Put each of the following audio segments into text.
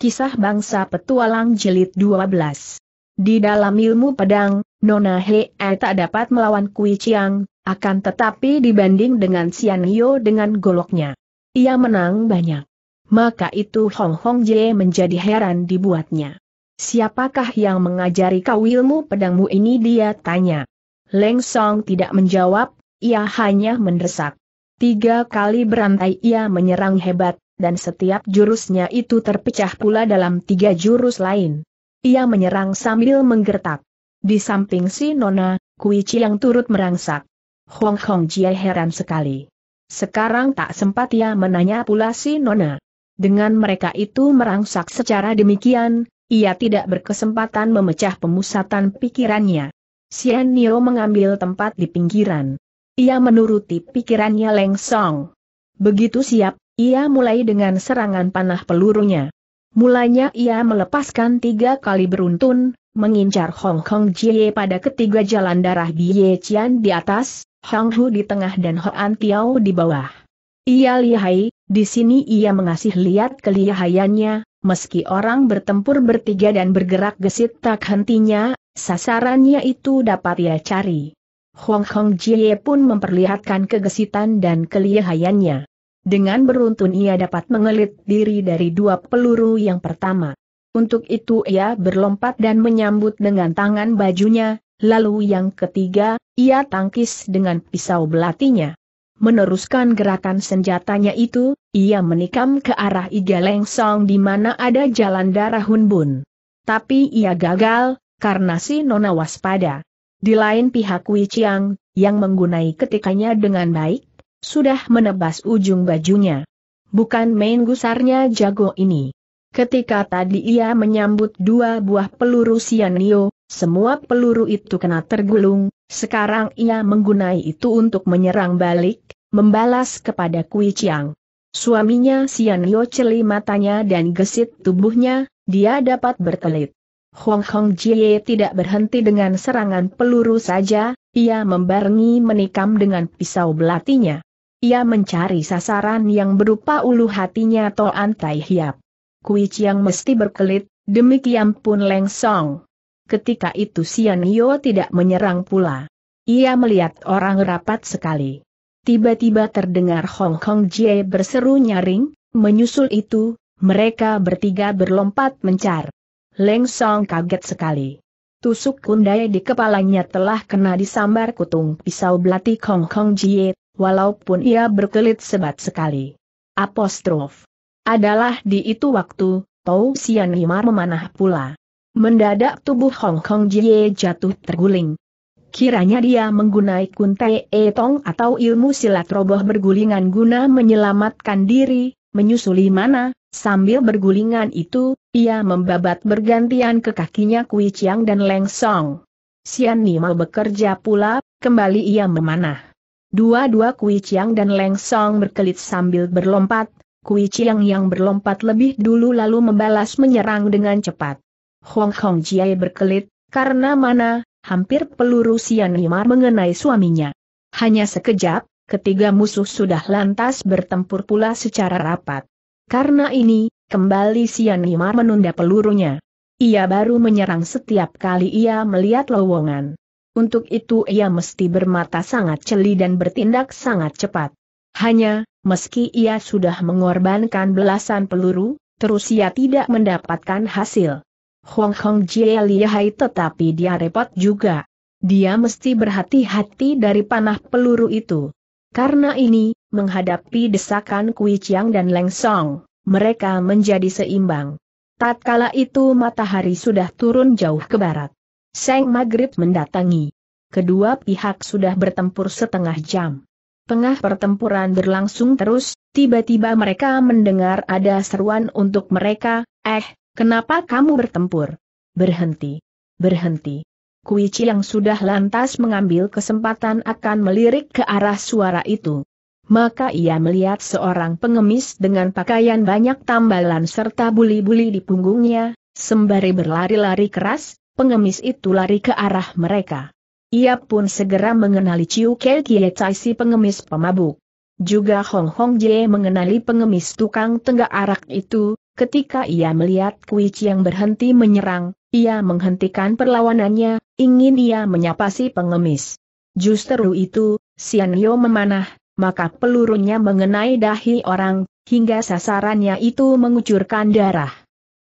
Kisah Bangsa Petualang Jelit 12 Di dalam ilmu pedang, Nona Hei eh, tak dapat melawan Kui Chiang, akan tetapi dibanding dengan Sian Hyo dengan goloknya. Ia menang banyak. Maka itu Hong Hong Jie menjadi heran dibuatnya. Siapakah yang mengajari kau ilmu pedangmu ini dia tanya. Leng Song tidak menjawab, ia hanya mendesak. Tiga kali berantai ia menyerang hebat, dan setiap jurusnya itu terpecah pula dalam tiga jurus lain. Ia menyerang sambil menggertak. Di samping si Nona, Kuici yang turut merangsak. Hong Hong Jie heran sekali. Sekarang tak sempat ia menanya pula si Nona. Dengan mereka itu merangsak secara demikian, ia tidak berkesempatan memecah pemusatan pikirannya. Xian Nio mengambil tempat di pinggiran. Ia menuruti pikirannya Leng Song. Begitu siap, ia mulai dengan serangan panah pelurunya. Mulanya ia melepaskan tiga kali beruntun, mengincar Hong Kong Jie pada ketiga jalan darah Bie Qian di atas, Hong Hu di tengah dan Hoan Tiao di bawah. Ia lihai, di sini ia mengasih lihat kelihayannya, meski orang bertempur bertiga dan bergerak gesit tak hentinya, sasarannya itu dapat ia cari. Hong Kong Jie pun memperlihatkan kegesitan dan kelihayannya. Dengan beruntun ia dapat mengelit diri dari dua peluru yang pertama. Untuk itu ia berlompat dan menyambut dengan tangan bajunya, lalu yang ketiga, ia tangkis dengan pisau belatinya. Meneruskan gerakan senjatanya itu, ia menikam ke arah Iga Lengsong di mana ada jalan darah Hunbun. Tapi ia gagal, karena si Nona waspada. Di lain pihak Wei Chiang, yang menggunai ketikanya dengan baik, sudah menebas ujung bajunya. Bukan main gusarnya jago ini. Ketika tadi ia menyambut dua buah peluru sianio, semua peluru itu kena tergulung, sekarang ia menggunai itu untuk menyerang balik, membalas kepada Kui Chiang. Suaminya Sianio celi matanya dan gesit tubuhnya, dia dapat berkelit. Hong Hong Jie tidak berhenti dengan serangan peluru saja, ia membarengi menikam dengan pisau belatinya. Ia mencari sasaran yang berupa ulu hatinya Toan Tai Hiap. Kui Chiang mesti berkelit, demikian pun Leng Song. Ketika itu Sian Yo tidak menyerang pula. Ia melihat orang rapat sekali. Tiba-tiba terdengar Hong Kong Jie berseru nyaring, menyusul itu, mereka bertiga berlompat mencar. Leng Song kaget sekali. Tusuk kundai di kepalanya telah kena disambar kutung pisau belati hong Kong Jie, walaupun ia berkelit sebat sekali. Apostrof. Adalah di itu waktu, Tau Sian Himar memanah pula. Mendadak tubuh Hong Kong Jie jatuh terguling. Kiranya dia menggunai kuntai etong atau ilmu silat roboh bergulingan guna menyelamatkan diri, menyusuli mana, sambil bergulingan itu, ia membabat bergantian ke kakinya Kui Chiang dan Leng Song. Sian Nima bekerja pula, kembali ia memanah. Dua-dua Kui Chiang dan Leng Song berkelit sambil berlompat, Kui Chiang yang berlompat lebih dulu lalu membalas menyerang dengan cepat. Hong Hong Jiai berkelit, karena mana, hampir peluru Sian Limar mengenai suaminya. Hanya sekejap, ketiga musuh sudah lantas bertempur pula secara rapat. Karena ini, kembali Sian Limar menunda pelurunya. Ia baru menyerang setiap kali ia melihat lowongan. Untuk itu ia mesti bermata sangat celi dan bertindak sangat cepat. Hanya, meski ia sudah mengorbankan belasan peluru, terus ia tidak mendapatkan hasil. Hong Hong Jie lihai tetapi dia repot juga. Dia mesti berhati-hati dari panah peluru itu. Karena ini, menghadapi desakan Kui Chiang dan Leng Song, mereka menjadi seimbang. Tatkala itu matahari sudah turun jauh ke barat. Seng Maghrib mendatangi. Kedua pihak sudah bertempur setengah jam. Tengah pertempuran berlangsung terus, tiba-tiba mereka mendengar ada seruan untuk mereka, eh, kenapa kamu bertempur? Berhenti. Berhenti. Kui Chiang sudah lantas mengambil kesempatan akan melirik ke arah suara itu. Maka ia melihat seorang pengemis dengan pakaian banyak tambalan serta buli-buli di punggungnya, sembari berlari-lari keras, pengemis itu lari ke arah mereka. Ia pun segera mengenali Chiu Kei Kie Chai si pengemis pemabuk. Juga Hong Hong Jie mengenali pengemis tukang tenggak arak itu, ketika ia melihat Kui Chiang berhenti menyerang, ia menghentikan perlawanannya, ingin ia menyapa si pengemis. Justru itu, Sian Yo memanah, maka pelurunya mengenai dahi orang, hingga sasarannya itu mengucurkan darah.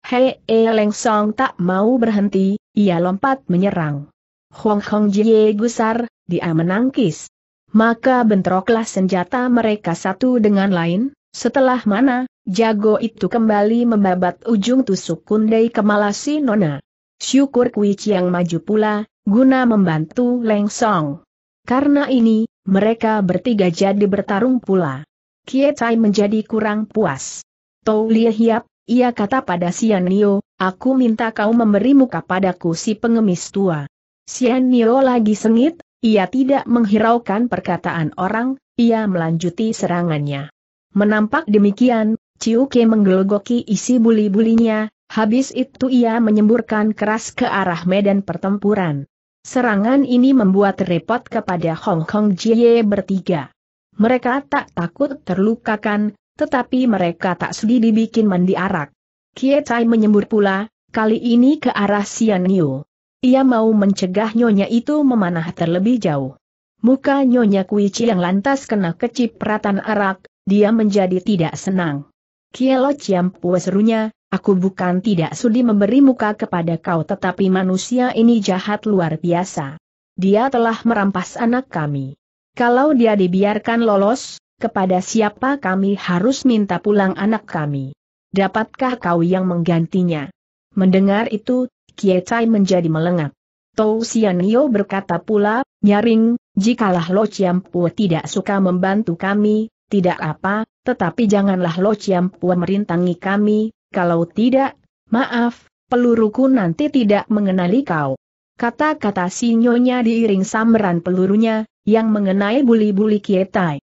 Hei e, Leng Song tak mau berhenti, ia lompat menyerang. Hong Hong Jie gusar, dia menangkis. Maka bentroklah senjata mereka satu dengan lain, setelah mana, jago itu kembali membabat ujung tusuk kundai ke si Nona. Syukur Kui Chiang maju pula, guna membantu Leng Song. Karena ini, mereka bertiga jadi bertarung pula. Kie Tai menjadi kurang puas. Tau Lie Hiap, ia kata pada Sian Nio, aku minta kau memberi muka padaku si pengemis tua. Sian Nio lagi sengit, ia tidak menghiraukan perkataan orang, ia melanjuti serangannya. Menampak demikian, Ke menggelogoki isi buli-bulinya, habis itu ia menyemburkan keras ke arah medan pertempuran. Serangan ini membuat repot kepada Hong Kong Jie bertiga. Mereka tak takut terlukakan, tetapi mereka tak sudi dibikin mandi arak. Kietai menyembur pula, kali ini ke arah Sian Niu. Ia mau mencegah nyonya itu memanah terlebih jauh. Muka nyonya Kuici yang lantas kena kecipratan arak, dia menjadi tidak senang. Kielo puas serunya, aku bukan tidak sudi memberi muka kepada kau tetapi manusia ini jahat luar biasa. Dia telah merampas anak kami. Kalau dia dibiarkan lolos, kepada siapa kami harus minta pulang anak kami? Dapatkah kau yang menggantinya? Mendengar itu, Kietai menjadi melengak. Tou Sianio berkata pula, nyaring, jikalah Lo Chiampu tidak suka membantu kami, tidak apa, tetapi janganlah Lo Chiampu merintangi kami, kalau tidak, maaf, peluruku nanti tidak mengenali kau. Kata-kata sinyonya diiring sambaran pelurunya, yang mengenai buli-buli Kietai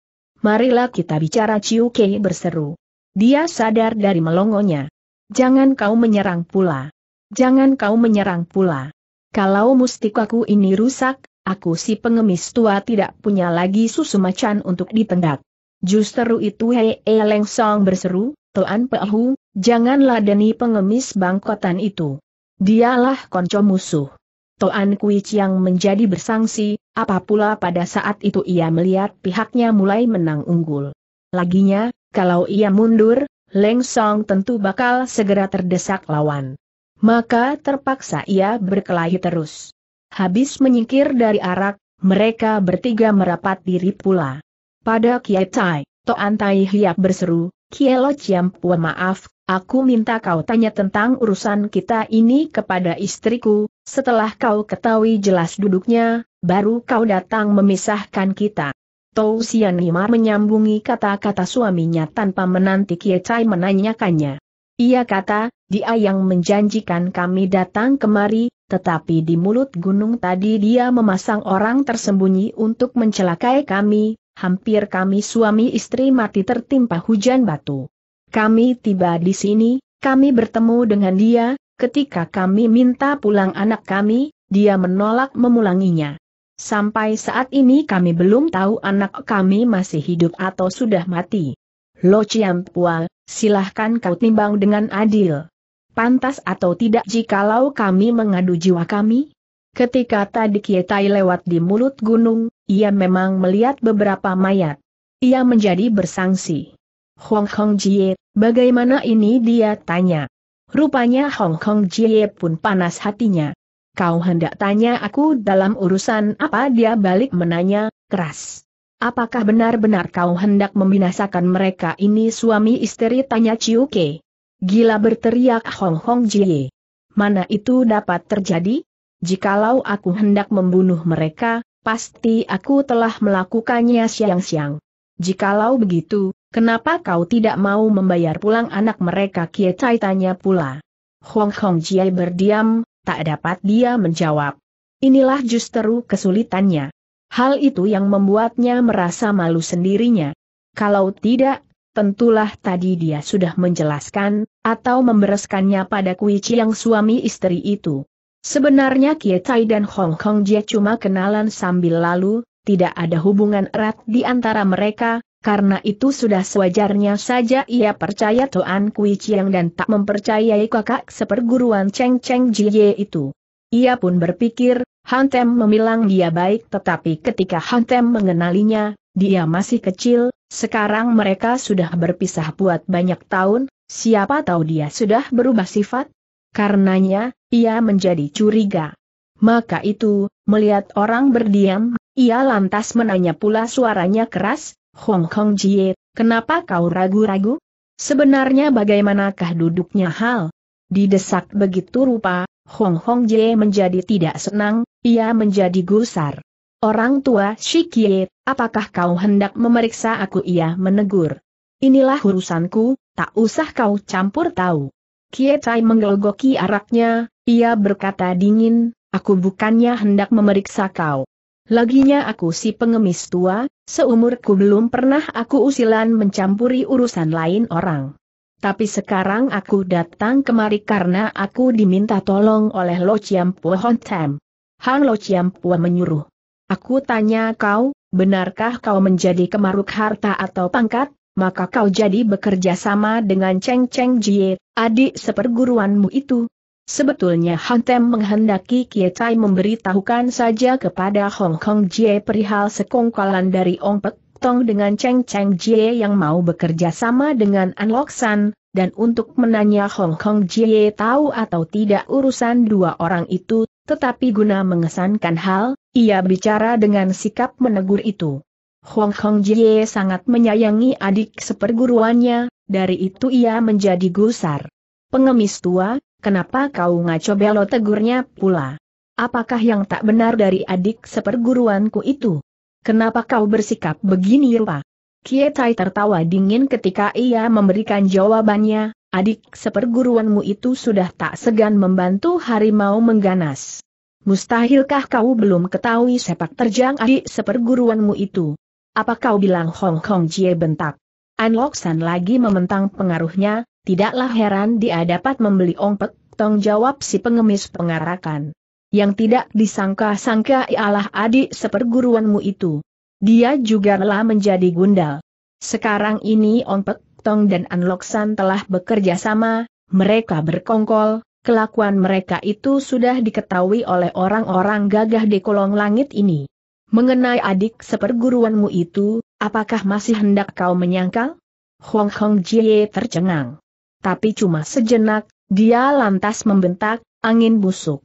marilah kita bicara Ciu Kei berseru. Dia sadar dari melongonya. Jangan kau menyerang pula. Jangan kau menyerang pula. Kalau mustikaku ini rusak, aku si pengemis tua tidak punya lagi susu macan untuk ditendak. Justru itu Hei -he e Leng Song berseru, Tuan Pehu, janganlah ladeni pengemis bangkotan itu. Dialah konco musuh. Toan Kui Chiang menjadi bersangsi, apa pula pada saat itu ia melihat pihaknya mulai menang unggul. Laginya, kalau ia mundur, Leng Song tentu bakal segera terdesak lawan. Maka terpaksa ia berkelahi terus. Habis menyingkir dari arak, mereka bertiga merapat diri pula. Pada Kiai Tai, Toan Tai Hiap berseru, Kiai Lo Chiam Pua maaf, aku minta kau tanya tentang urusan kita ini kepada istriku, setelah kau ketahui jelas duduknya, baru kau datang memisahkan kita. Tou Sian Lima menyambungi kata-kata suaminya tanpa menanti Kie Chai menanyakannya. Ia kata, dia yang menjanjikan kami datang kemari, tetapi di mulut gunung tadi dia memasang orang tersembunyi untuk mencelakai kami, hampir kami suami istri mati tertimpa hujan batu. Kami tiba di sini, kami bertemu dengan dia, ketika kami minta pulang anak kami, dia menolak memulanginya. Sampai saat ini kami belum tahu anak kami masih hidup atau sudah mati. Lo Ciampual, silahkan kau timbang dengan adil. Pantas atau tidak jikalau kami mengadu jiwa kami? Ketika tadi Kietai lewat di mulut gunung, ia memang melihat beberapa mayat. Ia menjadi bersangsi. Hong Hong Jie, bagaimana ini dia tanya. Rupanya Hong Kong Jie pun panas hatinya. Kau hendak tanya aku dalam urusan apa dia balik menanya, keras. Apakah benar-benar kau hendak membinasakan mereka ini suami istri tanya Ke. Gila berteriak Hong Hong Jie. Mana itu dapat terjadi? Jikalau aku hendak membunuh mereka, pasti aku telah melakukannya siang-siang. Jikalau begitu, kenapa kau tidak mau membayar pulang anak mereka Kie Tai tanya pula. Hong Hong Jie berdiam, Tak dapat dia menjawab. Inilah justru kesulitannya. Hal itu yang membuatnya merasa malu sendirinya. Kalau tidak, tentulah tadi dia sudah menjelaskan, atau membereskannya pada Kui yang suami istri itu. Sebenarnya Kietai dan Hong Kong dia cuma kenalan sambil lalu, tidak ada hubungan erat di antara mereka, karena itu sudah sewajarnya saja ia percaya Toan Kui Chiang dan tak mempercayai kakak seperguruan Cheng Cheng Jie itu. Ia pun berpikir, Han Tem memilang dia baik tetapi ketika Han Tem mengenalinya, dia masih kecil, sekarang mereka sudah berpisah buat banyak tahun, siapa tahu dia sudah berubah sifat? Karenanya, ia menjadi curiga. Maka itu, melihat orang berdiam, ia lantas menanya pula suaranya keras, Hong Kong Jie, kenapa kau ragu-ragu? Sebenarnya bagaimanakah duduknya hal? Didesak begitu rupa, Hong Hong Jie menjadi tidak senang, ia menjadi gusar. Orang tua Shikie, apakah kau hendak memeriksa aku? Ia menegur. Inilah urusanku, tak usah kau campur tahu. Kie Kietai menggelogoki araknya, ia berkata dingin, aku bukannya hendak memeriksa kau. Laginya aku si pengemis tua, seumurku belum pernah aku usilan mencampuri urusan lain orang. Tapi sekarang aku datang kemari karena aku diminta tolong oleh Lo Chiam Pua Hon Tam. Hang Lo Chiam Pua menyuruh. Aku tanya kau, benarkah kau menjadi kemaruk harta atau pangkat? Maka kau jadi bekerja sama dengan Cheng Cheng Jie, adik seperguruanmu itu, Sebetulnya Han Tem menghendaki Kie Chai memberitahukan saja kepada Hong Kong Jie perihal sekongkolan dari Ong Pek Tong dengan Cheng Cheng Jie yang mau bekerja sama dengan An Lok San, dan untuk menanya Hong Kong Jie tahu atau tidak urusan dua orang itu, tetapi guna mengesankan hal, ia bicara dengan sikap menegur itu. Hong Kong Jie sangat menyayangi adik seperguruannya, dari itu ia menjadi gusar. Pengemis tua, Kenapa kau ngaco belo tegurnya pula? Apakah yang tak benar dari adik seperguruanku itu? Kenapa kau bersikap begini rupa? Kietai tertawa dingin ketika ia memberikan jawabannya, adik seperguruanmu itu sudah tak segan membantu harimau mengganas. Mustahilkah kau belum ketahui sepak terjang adik seperguruanmu itu? Apa kau bilang Hong Kong Jie bentak? An Loxan lagi mementang pengaruhnya, Tidaklah heran dia dapat membeli ongpek, tong jawab si pengemis pengarakan. Yang tidak disangka-sangka ialah adik seperguruanmu itu. Dia juga telah menjadi gundal. Sekarang ini ongpek, tong dan anloksan telah bekerja sama, mereka berkongkol, kelakuan mereka itu sudah diketahui oleh orang-orang gagah di kolong langit ini. Mengenai adik seperguruanmu itu, apakah masih hendak kau menyangkal? Hong Hong Jie tercengang tapi cuma sejenak, dia lantas membentak, angin busuk.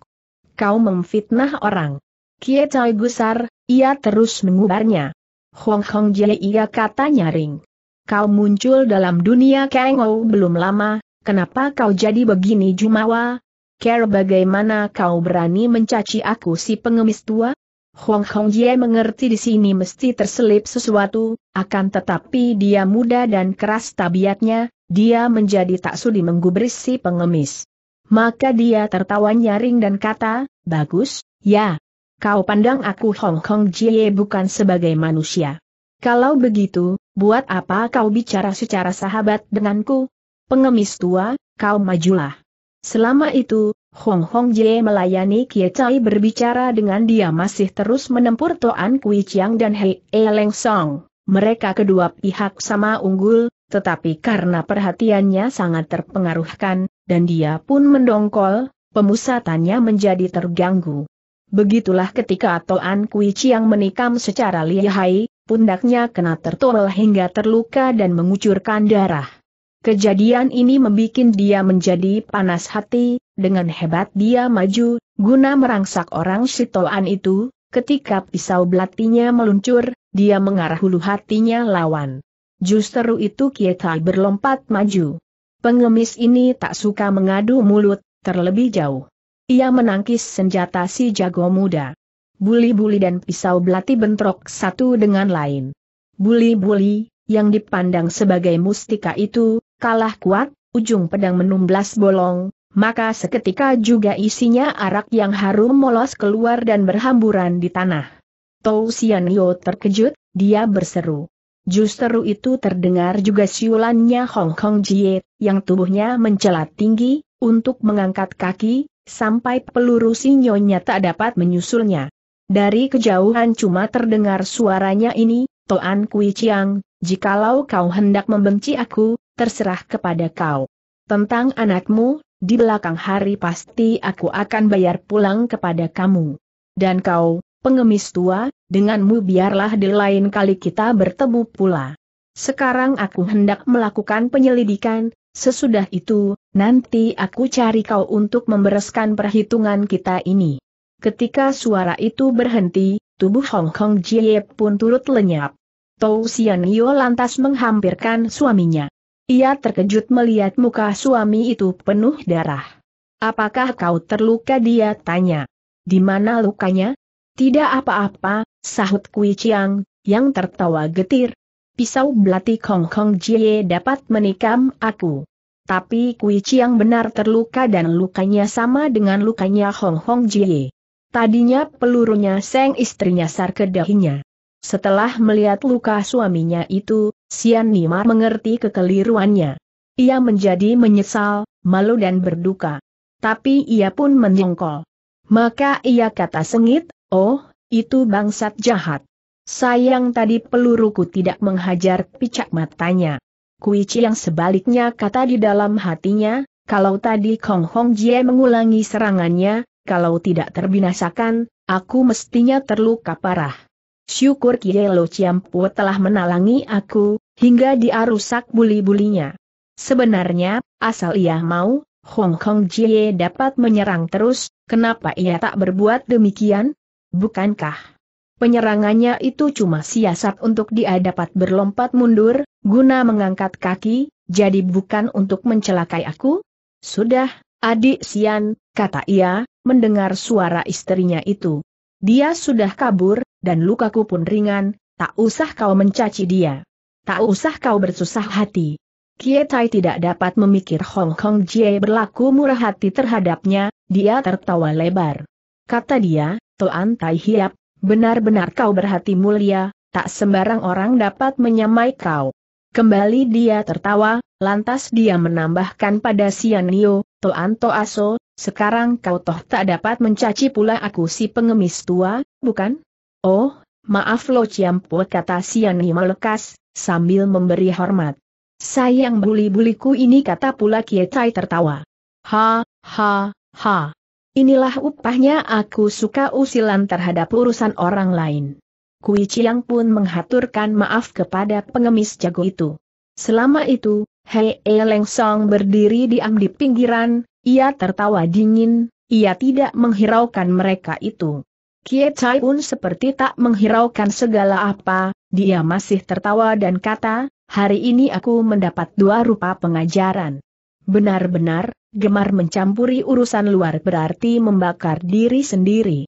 Kau memfitnah orang. Kie Chai gusar, ia terus mengubarnya. Hong Hong Jie ia kata nyaring. Kau muncul dalam dunia Ou belum lama, kenapa kau jadi begini Jumawa? Care bagaimana kau berani mencaci aku si pengemis tua? Hong Hong Jie mengerti di sini mesti terselip sesuatu, akan tetapi dia muda dan keras tabiatnya, dia menjadi tak sudi menggubris si pengemis. Maka dia tertawa nyaring dan kata, bagus, ya. Kau pandang aku Hong Kong Jie bukan sebagai manusia. Kalau begitu, buat apa kau bicara secara sahabat denganku? Pengemis tua, kau majulah. Selama itu, Hong Hong Jie melayani Kie Chai berbicara dengan dia masih terus menempur Toan Kui Chiang dan Hei E Leng Song. Mereka kedua pihak sama unggul, tetapi karena perhatiannya sangat terpengaruhkan, dan dia pun mendongkol, pemusatannya menjadi terganggu. Begitulah ketika Toan Kui Chiang menikam secara lihai, pundaknya kena tertolol hingga terluka dan mengucurkan darah. Kejadian ini membuat dia menjadi panas hati, dengan hebat dia maju, guna merangsak orang sitoan itu, ketika pisau belatinya meluncur, dia mengarah hulu hatinya lawan. Justru itu Kietai berlompat maju. Pengemis ini tak suka mengadu mulut, terlebih jauh. Ia menangkis senjata si jago muda. Buli-buli dan pisau belati bentrok satu dengan lain. Buli-buli, yang dipandang sebagai mustika itu, kalah kuat, ujung pedang menumblas bolong, maka seketika juga isinya arak yang harum molos keluar dan berhamburan di tanah. Tou Xianyo terkejut, dia berseru. Justru itu terdengar juga siulannya Hong Kong Jie, yang tubuhnya mencelat tinggi, untuk mengangkat kaki, sampai peluru sinyonya tak dapat menyusulnya. Dari kejauhan cuma terdengar suaranya ini, Toan Kui Chiang, jikalau kau hendak membenci aku, terserah kepada kau. Tentang anakmu, di belakang hari pasti aku akan bayar pulang kepada kamu. Dan kau, pengemis tua, denganmu biarlah di lain kali kita bertemu pula. Sekarang aku hendak melakukan penyelidikan, sesudah itu, nanti aku cari kau untuk membereskan perhitungan kita ini. Ketika suara itu berhenti, tubuh Hong Kong Jie pun turut lenyap. Tou Xian lantas menghampirkan suaminya. Ia terkejut melihat muka suami itu penuh darah. Apakah kau terluka dia tanya. Di mana lukanya? Tidak apa-apa, sahut Kui Chiang, yang tertawa getir. Pisau belati Kong Kong Jie dapat menikam aku. Tapi Kui Chiang benar terluka dan lukanya sama dengan lukanya Hong Hong Jie. Tadinya pelurunya seng istrinya sar ke dahinya. Setelah melihat luka suaminya itu, Sian Nimar mengerti kekeliruannya. Ia menjadi menyesal, malu dan berduka. Tapi ia pun menyongkol. Maka ia kata sengit, oh, itu bangsat jahat. Sayang tadi peluruku tidak menghajar picak matanya. Kuici yang sebaliknya kata di dalam hatinya, kalau tadi Kong Hong Jie mengulangi serangannya, kalau tidak terbinasakan, aku mestinya terluka parah. Syukur Kiai Lo Ciampu telah menalangi aku, hingga dia rusak buli-bulinya. Sebenarnya, asal ia mau, Hong Kong Jie dapat menyerang terus, kenapa ia tak berbuat demikian? Bukankah penyerangannya itu cuma siasat untuk dia dapat berlompat mundur, guna mengangkat kaki, jadi bukan untuk mencelakai aku? Sudah, adik Sian, kata ia, mendengar suara istrinya itu. Dia sudah kabur, dan lukaku pun ringan, tak usah kau mencaci dia. Tak usah kau bersusah hati. Kietai tidak dapat memikir Hong Kong Jie berlaku murah hati terhadapnya, dia tertawa lebar. Kata dia, Toan Tai Hiap, benar-benar kau berhati mulia, tak sembarang orang dapat menyamai kau. Kembali dia tertawa, lantas dia menambahkan pada Sian Sianio, Toan To Aso, sekarang kau toh tak dapat mencaci pula aku si pengemis tua, bukan? Oh, maaf Lo ciampo kata Siani melekas, sambil memberi hormat. Sayang buli-buliku ini kata pula Kietai tertawa. Ha, ha, ha. Inilah upahnya aku suka usilan terhadap urusan orang lain. Kui Chiang pun menghaturkan maaf kepada pengemis jago itu. Selama itu, Hei e Leng Song berdiri diam di pinggiran, ia tertawa dingin, ia tidak menghiraukan mereka itu. Kie Chai pun seperti tak menghiraukan segala apa, dia masih tertawa dan kata, hari ini aku mendapat dua rupa pengajaran. Benar-benar, gemar mencampuri urusan luar berarti membakar diri sendiri.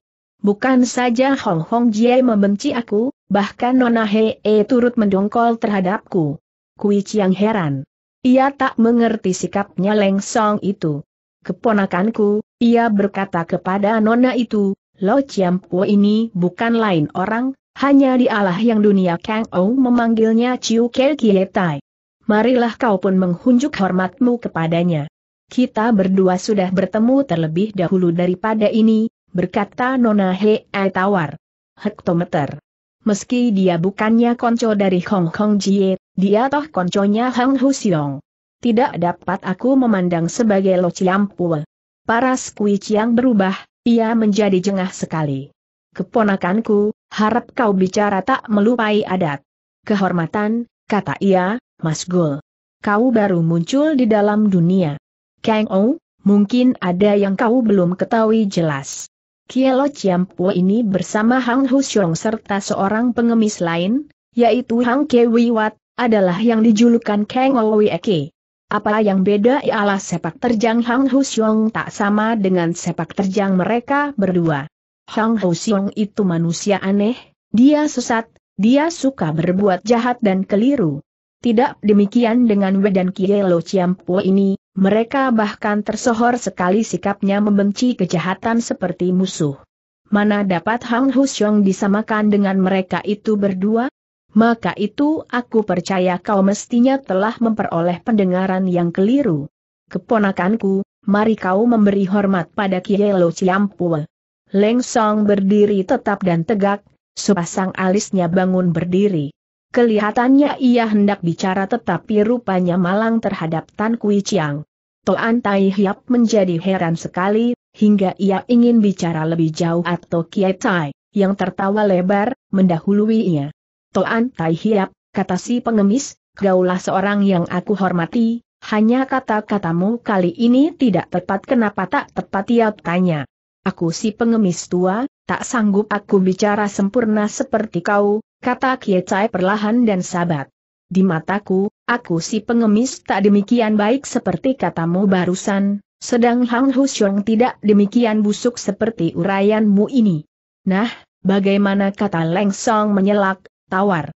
Bukan saja Hong Hong Jie membenci aku, bahkan Nona Hee turut mendongkol terhadapku. Kui Chiang heran. Ia tak mengerti sikapnya Leng Song itu. Keponakanku, ia berkata kepada Nona itu, Lo Chiam Po ini bukan lain orang, hanya dialah yang dunia Kang Ou memanggilnya Chiu Ke Kie Tai. Marilah kau pun menghunjuk hormatmu kepadanya. Kita berdua sudah bertemu terlebih dahulu daripada ini, berkata Nona Hei Tawar. Hektometer. Meski dia bukannya konco dari Hong Kong Jie, dia toh konconya Hang Hu Xiong. Tidak dapat aku memandang sebagai Lo Chiam Po. Paras Kui Chiang berubah, ia menjadi jengah sekali. Keponakanku, harap kau bicara tak melupai adat. Kehormatan, kata ia, Mas Gul. Kau baru muncul di dalam dunia. Kang Ou, mungkin ada yang kau belum ketahui jelas. Kielo Po ini bersama Hang Husyong serta seorang pengemis lain, yaitu Hang Kewiwat, adalah yang dijulukan Kang Owi Ke. Apa yang beda ialah sepak terjang Hang Husyong tak sama dengan sepak terjang mereka berdua. Hang Husyong itu manusia aneh, dia sesat, dia suka berbuat jahat dan keliru. Tidak demikian dengan Wei dan Kielo Chiampo ini, mereka bahkan tersohor sekali sikapnya membenci kejahatan seperti musuh. Mana dapat Hang Husyong disamakan dengan mereka itu berdua? maka itu aku percaya kau mestinya telah memperoleh pendengaran yang keliru. Keponakanku, mari kau memberi hormat pada Kiai Lo Ciampua. Leng Song berdiri tetap dan tegak, sepasang alisnya bangun berdiri. Kelihatannya ia hendak bicara tetapi rupanya malang terhadap Tan Kui Chiang. Toan Tai Hiap menjadi heran sekali, hingga ia ingin bicara lebih jauh atau Kiai Tai, yang tertawa lebar, mendahului ia. Toan Tai Hiap, kata si pengemis, gaulah seorang yang aku hormati, hanya kata-katamu kali ini tidak tepat kenapa tak tepat ia tanya. Aku si pengemis tua, tak sanggup aku bicara sempurna seperti kau, kata Kie Chai perlahan dan sabat. Di mataku, aku si pengemis tak demikian baik seperti katamu barusan, sedang Hang Husyong tidak demikian busuk seperti uraianmu ini. Nah, bagaimana kata Leng Song menyelak, tawar.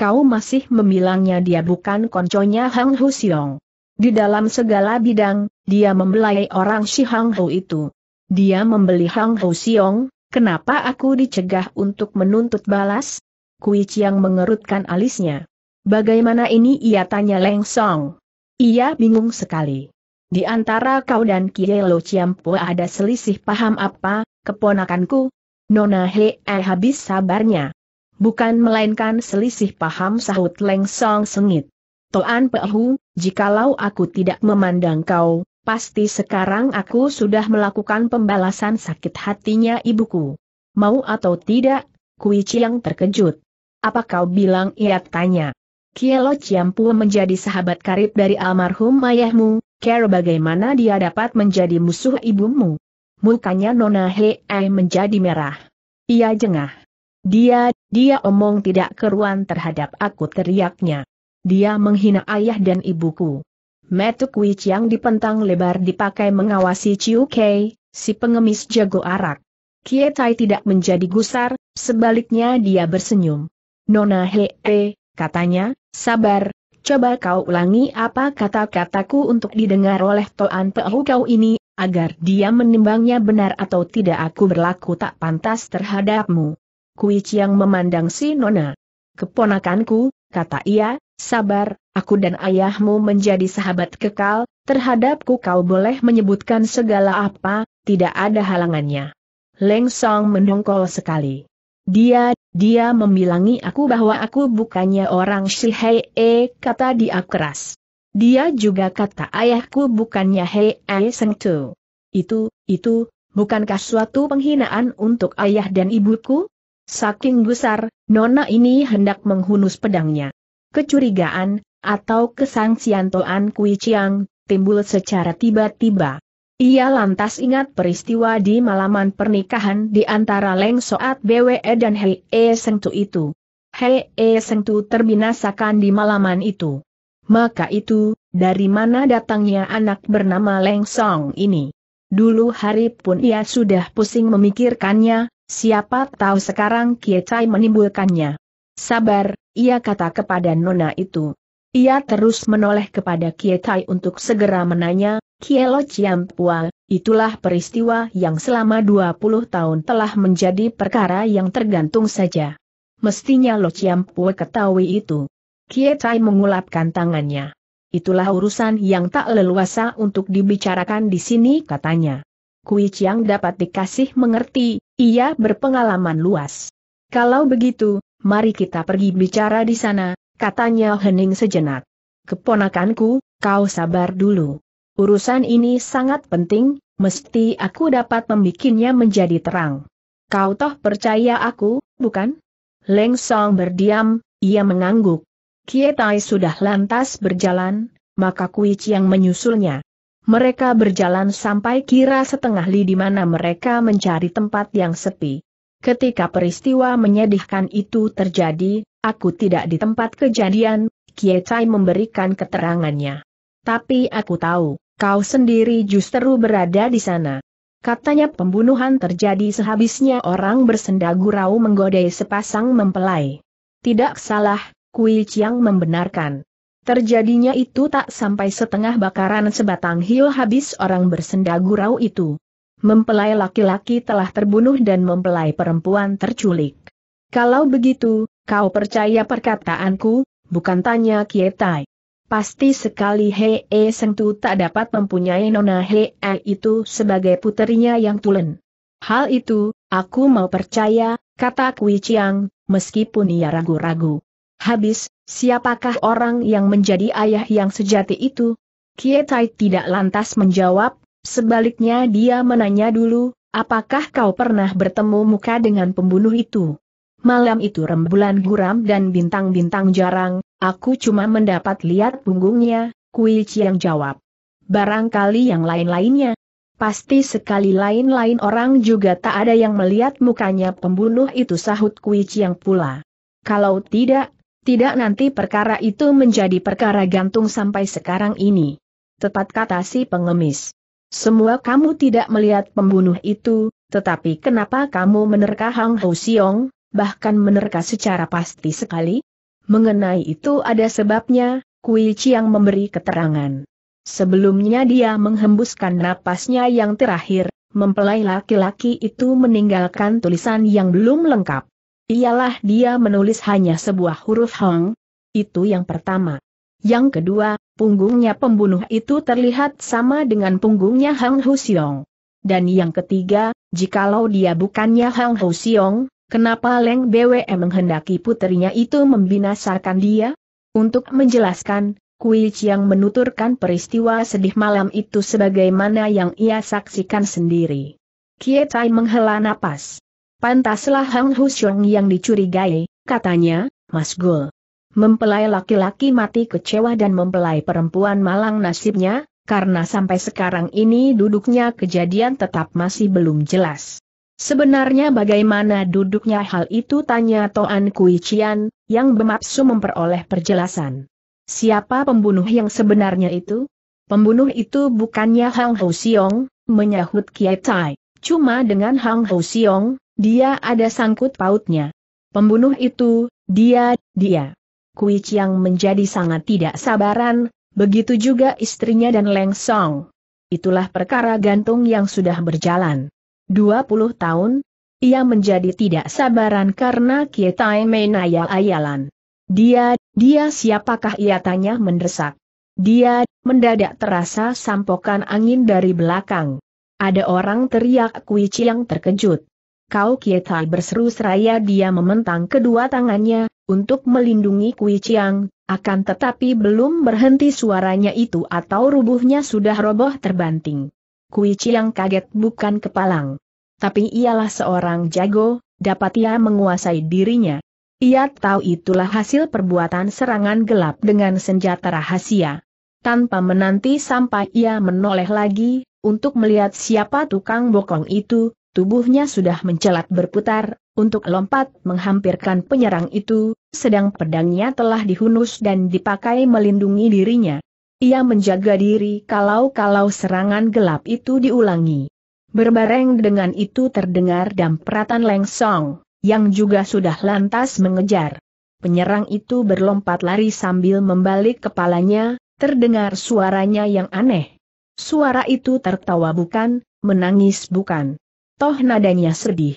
Kau masih membilangnya dia bukan konconya Hang Hu Xiong. Di dalam segala bidang, dia membelai orang si Hang Hu itu. Dia membeli Hang Hu Xiong, kenapa aku dicegah untuk menuntut balas? Kui Chiang mengerutkan alisnya. Bagaimana ini ia tanya Leng Song. Ia bingung sekali. Di antara kau dan Kie Lo Chiampo ada selisih paham apa, keponakanku? Nona eh habis sabarnya bukan melainkan selisih paham sahut Leng Song sengit. Toan Pehu, jikalau aku tidak memandang kau, pasti sekarang aku sudah melakukan pembalasan sakit hatinya ibuku. Mau atau tidak, Kui Chiang terkejut. Apa kau bilang ia tanya? Kielo Ciampu menjadi sahabat karib dari almarhum ayahmu, care bagaimana dia dapat menjadi musuh ibumu. Mukanya Nona Hei menjadi merah. Ia jengah. Dia, dia omong tidak keruan terhadap aku teriaknya. Dia menghina ayah dan ibuku. Metuk Wich yang dipentang lebar dipakai mengawasi Chiu Kei, si pengemis jago arak. Kietai tidak menjadi gusar, sebaliknya dia bersenyum. Nona Hee, eh, katanya, sabar, coba kau ulangi apa kata-kataku untuk didengar oleh Toan Pehu kau ini, agar dia menimbangnya benar atau tidak aku berlaku tak pantas terhadapmu. Kui Chiang memandang si Nona. Keponakanku, kata ia, sabar, aku dan ayahmu menjadi sahabat kekal, terhadapku kau boleh menyebutkan segala apa, tidak ada halangannya. Leng Song mendongkol sekali. Dia, dia membilangi aku bahwa aku bukannya orang E, kata dia keras. Dia juga kata ayahku bukannya Hei e Seng Tu. Itu, itu, bukankah suatu penghinaan untuk ayah dan ibuku? Saking gusar, Nona ini hendak menghunus pedangnya. Kecurigaan, atau kesangsian Toan Kui Chiang, timbul secara tiba-tiba. Ia lantas ingat peristiwa di malaman pernikahan di antara Leng Soat BWE dan Hei E Sengtu itu. Hei E Sengtu terbinasakan di malaman itu. Maka itu, dari mana datangnya anak bernama Leng Song ini? Dulu hari pun ia sudah pusing memikirkannya, Siapa tahu sekarang Kiecai menimbulkannya. Sabar, ia kata kepada Nona itu. Ia terus menoleh kepada Kiecai untuk segera menanya, Kielo Ciampua, itulah peristiwa yang selama 20 tahun telah menjadi perkara yang tergantung saja. Mestinya Lo Ciampua ketahui itu. Kiecai mengulapkan tangannya. Itulah urusan yang tak leluasa untuk dibicarakan di sini katanya. Kui Chiang dapat dikasih mengerti, ia berpengalaman luas. Kalau begitu, mari kita pergi bicara di sana, katanya hening sejenak. Keponakanku, kau sabar dulu. Urusan ini sangat penting, mesti aku dapat membikinnya menjadi terang. Kau toh percaya aku, bukan? Leng Song berdiam, ia mengangguk. Kietai sudah lantas berjalan, maka Kui Chiang menyusulnya mereka berjalan sampai kira setengah li di mana mereka mencari tempat yang sepi. Ketika peristiwa menyedihkan itu terjadi, aku tidak di tempat kejadian, Kiecai memberikan keterangannya. Tapi aku tahu, kau sendiri justru berada di sana. Katanya pembunuhan terjadi sehabisnya orang bersenda gurau menggodai sepasang mempelai. Tidak salah, Kui Chiang membenarkan. Terjadinya itu tak sampai setengah bakaran sebatang hiu habis orang bersenda gurau itu. Mempelai laki-laki telah terbunuh dan mempelai perempuan terculik. Kalau begitu, kau percaya perkataanku, bukan tanya Kietai. Pasti sekali Hee Sengtu tak dapat mempunyai Nona Hee itu sebagai puterinya yang tulen. Hal itu, aku mau percaya, kata Kui Chiang, meskipun ia ragu-ragu. Habis, Siapakah orang yang menjadi ayah yang sejati itu? Kietai tidak lantas menjawab, sebaliknya dia menanya dulu, apakah kau pernah bertemu muka dengan pembunuh itu? Malam itu rembulan guram dan bintang-bintang jarang, aku cuma mendapat lihat punggungnya, Kui Chiang jawab. Barangkali yang lain-lainnya, Pasti sekali lain-lain orang juga tak ada yang melihat mukanya pembunuh itu sahut Kui Chiang pula. Kalau tidak, tidak nanti perkara itu menjadi perkara gantung sampai sekarang ini. Tepat kata si pengemis. Semua kamu tidak melihat pembunuh itu, tetapi kenapa kamu menerka Hang Ho Siong, bahkan menerka secara pasti sekali? Mengenai itu ada sebabnya, Kui Chiang memberi keterangan. Sebelumnya dia menghembuskan napasnya yang terakhir, mempelai laki-laki itu meninggalkan tulisan yang belum lengkap. Ialah dia menulis hanya sebuah huruf Hong. Itu yang pertama. Yang kedua, punggungnya pembunuh itu terlihat sama dengan punggungnya Hang Husiong. Dan yang ketiga, jikalau dia bukannya Hang Husiong, kenapa Leng BWE menghendaki putrinya itu membinasakan dia? Untuk menjelaskan, Kui Chiang menuturkan peristiwa sedih malam itu sebagaimana yang ia saksikan sendiri. Kie Tai menghela napas. Pantaslah Hang Husyong yang dicurigai, katanya, Mas Gul. Mempelai laki-laki mati kecewa dan mempelai perempuan malang nasibnya, karena sampai sekarang ini duduknya kejadian tetap masih belum jelas. Sebenarnya bagaimana duduknya hal itu tanya Toan Kui Chian, yang bermaksud memperoleh perjelasan. Siapa pembunuh yang sebenarnya itu? Pembunuh itu bukannya Hang Ho Siong, menyahut Kiai Tai. Cuma dengan Hang Ho Siong, dia ada sangkut pautnya. Pembunuh itu, dia, dia. Kui Chiang menjadi sangat tidak sabaran, begitu juga istrinya dan Leng Song. Itulah perkara gantung yang sudah berjalan. 20 tahun, ia menjadi tidak sabaran karena Kietai menayal-ayalan. Dia, dia siapakah ia tanya mendesak. Dia, mendadak terasa sampokan angin dari belakang. Ada orang teriak Kui Chiang terkejut kau Kietai berseru seraya dia mementang kedua tangannya, untuk melindungi Kui Chiang, akan tetapi belum berhenti suaranya itu atau rubuhnya sudah roboh terbanting. Kui Chiang kaget bukan kepalang. Tapi ialah seorang jago, dapat ia menguasai dirinya. Ia tahu itulah hasil perbuatan serangan gelap dengan senjata rahasia. Tanpa menanti sampai ia menoleh lagi, untuk melihat siapa tukang bokong itu, Tubuhnya sudah mencelat berputar, untuk lompat menghampirkan penyerang itu, sedang pedangnya telah dihunus dan dipakai melindungi dirinya. Ia menjaga diri kalau-kalau serangan gelap itu diulangi. Berbareng dengan itu terdengar dampratan Song yang juga sudah lantas mengejar. Penyerang itu berlompat lari sambil membalik kepalanya, terdengar suaranya yang aneh. Suara itu tertawa bukan, menangis bukan toh nadanya sedih.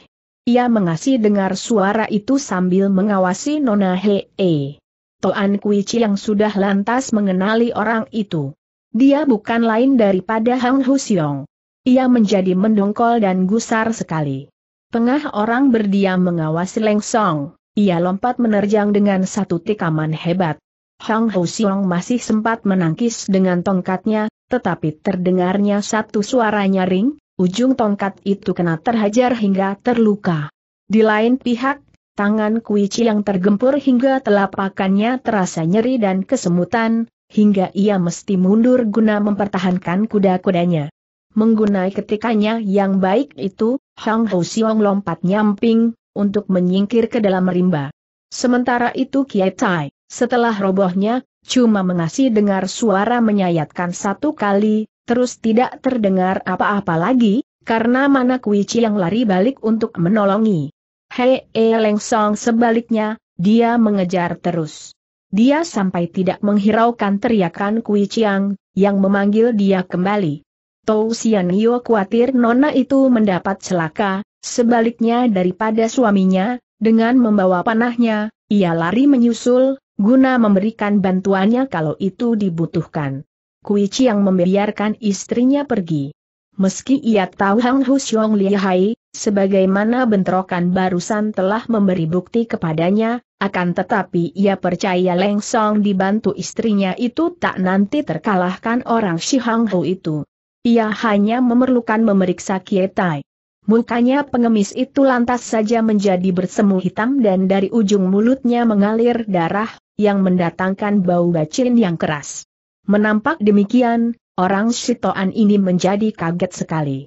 Ia mengasih dengar suara itu sambil mengawasi Nona Hee. Toan Kuichi yang sudah lantas mengenali orang itu. Dia bukan lain daripada Hang Husyong. Ia menjadi mendongkol dan gusar sekali. Tengah orang berdiam mengawasi Leng Song, ia lompat menerjang dengan satu tikaman hebat. Hang Husyong masih sempat menangkis dengan tongkatnya, tetapi terdengarnya satu suara nyaring, ujung tongkat itu kena terhajar hingga terluka. Di lain pihak, tangan Kuici yang tergempur hingga telapakannya terasa nyeri dan kesemutan, hingga ia mesti mundur guna mempertahankan kuda-kudanya. Menggunai ketikanya yang baik itu, Hang Ho Siong lompat nyamping, untuk menyingkir ke dalam rimba. Sementara itu Kiai Tai, setelah robohnya, cuma mengasih dengar suara menyayatkan satu kali, Terus tidak terdengar apa-apa lagi, karena mana Kuici yang lari balik untuk menolongi. Hei e Song sebaliknya, dia mengejar terus. Dia sampai tidak menghiraukan teriakan Kui Chiang, yang memanggil dia kembali. Tou Sian Yo khawatir nona itu mendapat celaka, sebaliknya daripada suaminya, dengan membawa panahnya, ia lari menyusul, guna memberikan bantuannya kalau itu dibutuhkan. Kui Chiang membiarkan istrinya pergi. Meski ia tahu Hang Husyong lihai, sebagaimana bentrokan barusan telah memberi bukti kepadanya, akan tetapi ia percaya Leng Song dibantu istrinya itu tak nanti terkalahkan orang Shi Hang Hu itu. Ia hanya memerlukan memeriksa Kietai. Mukanya pengemis itu lantas saja menjadi bersemu hitam dan dari ujung mulutnya mengalir darah, yang mendatangkan bau bacin yang keras. Menampak demikian, orang Sitoan ini menjadi kaget sekali.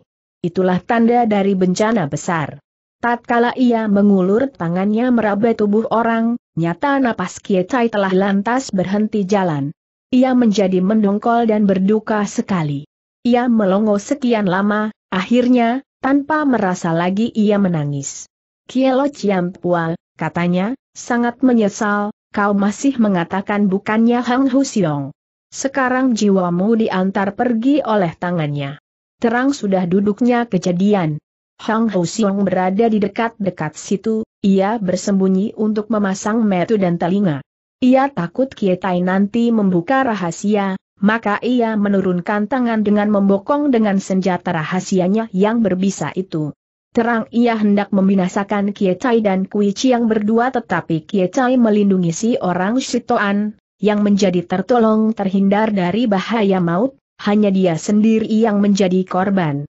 Itulah tanda dari bencana besar. Tatkala ia mengulur tangannya meraba tubuh orang, nyata napas Kietai telah lantas berhenti jalan. Ia menjadi mendongkol dan berduka sekali. Ia melongo sekian lama, akhirnya, tanpa merasa lagi ia menangis. Kielo Ciampual, katanya, sangat menyesal, kau masih mengatakan bukannya Hang Hu Siong. Sekarang jiwamu diantar pergi oleh tangannya. Terang sudah duduknya kejadian. Hang Hou Siong berada di dekat-dekat situ, ia bersembunyi untuk memasang metu dan telinga. Ia takut Kietai nanti membuka rahasia, maka ia menurunkan tangan dengan membokong dengan senjata rahasianya yang berbisa itu. Terang ia hendak membinasakan Tai dan Kui Chiang berdua tetapi Tai melindungi si orang Shitoan, yang menjadi tertolong terhindar dari bahaya maut, hanya dia sendiri yang menjadi korban.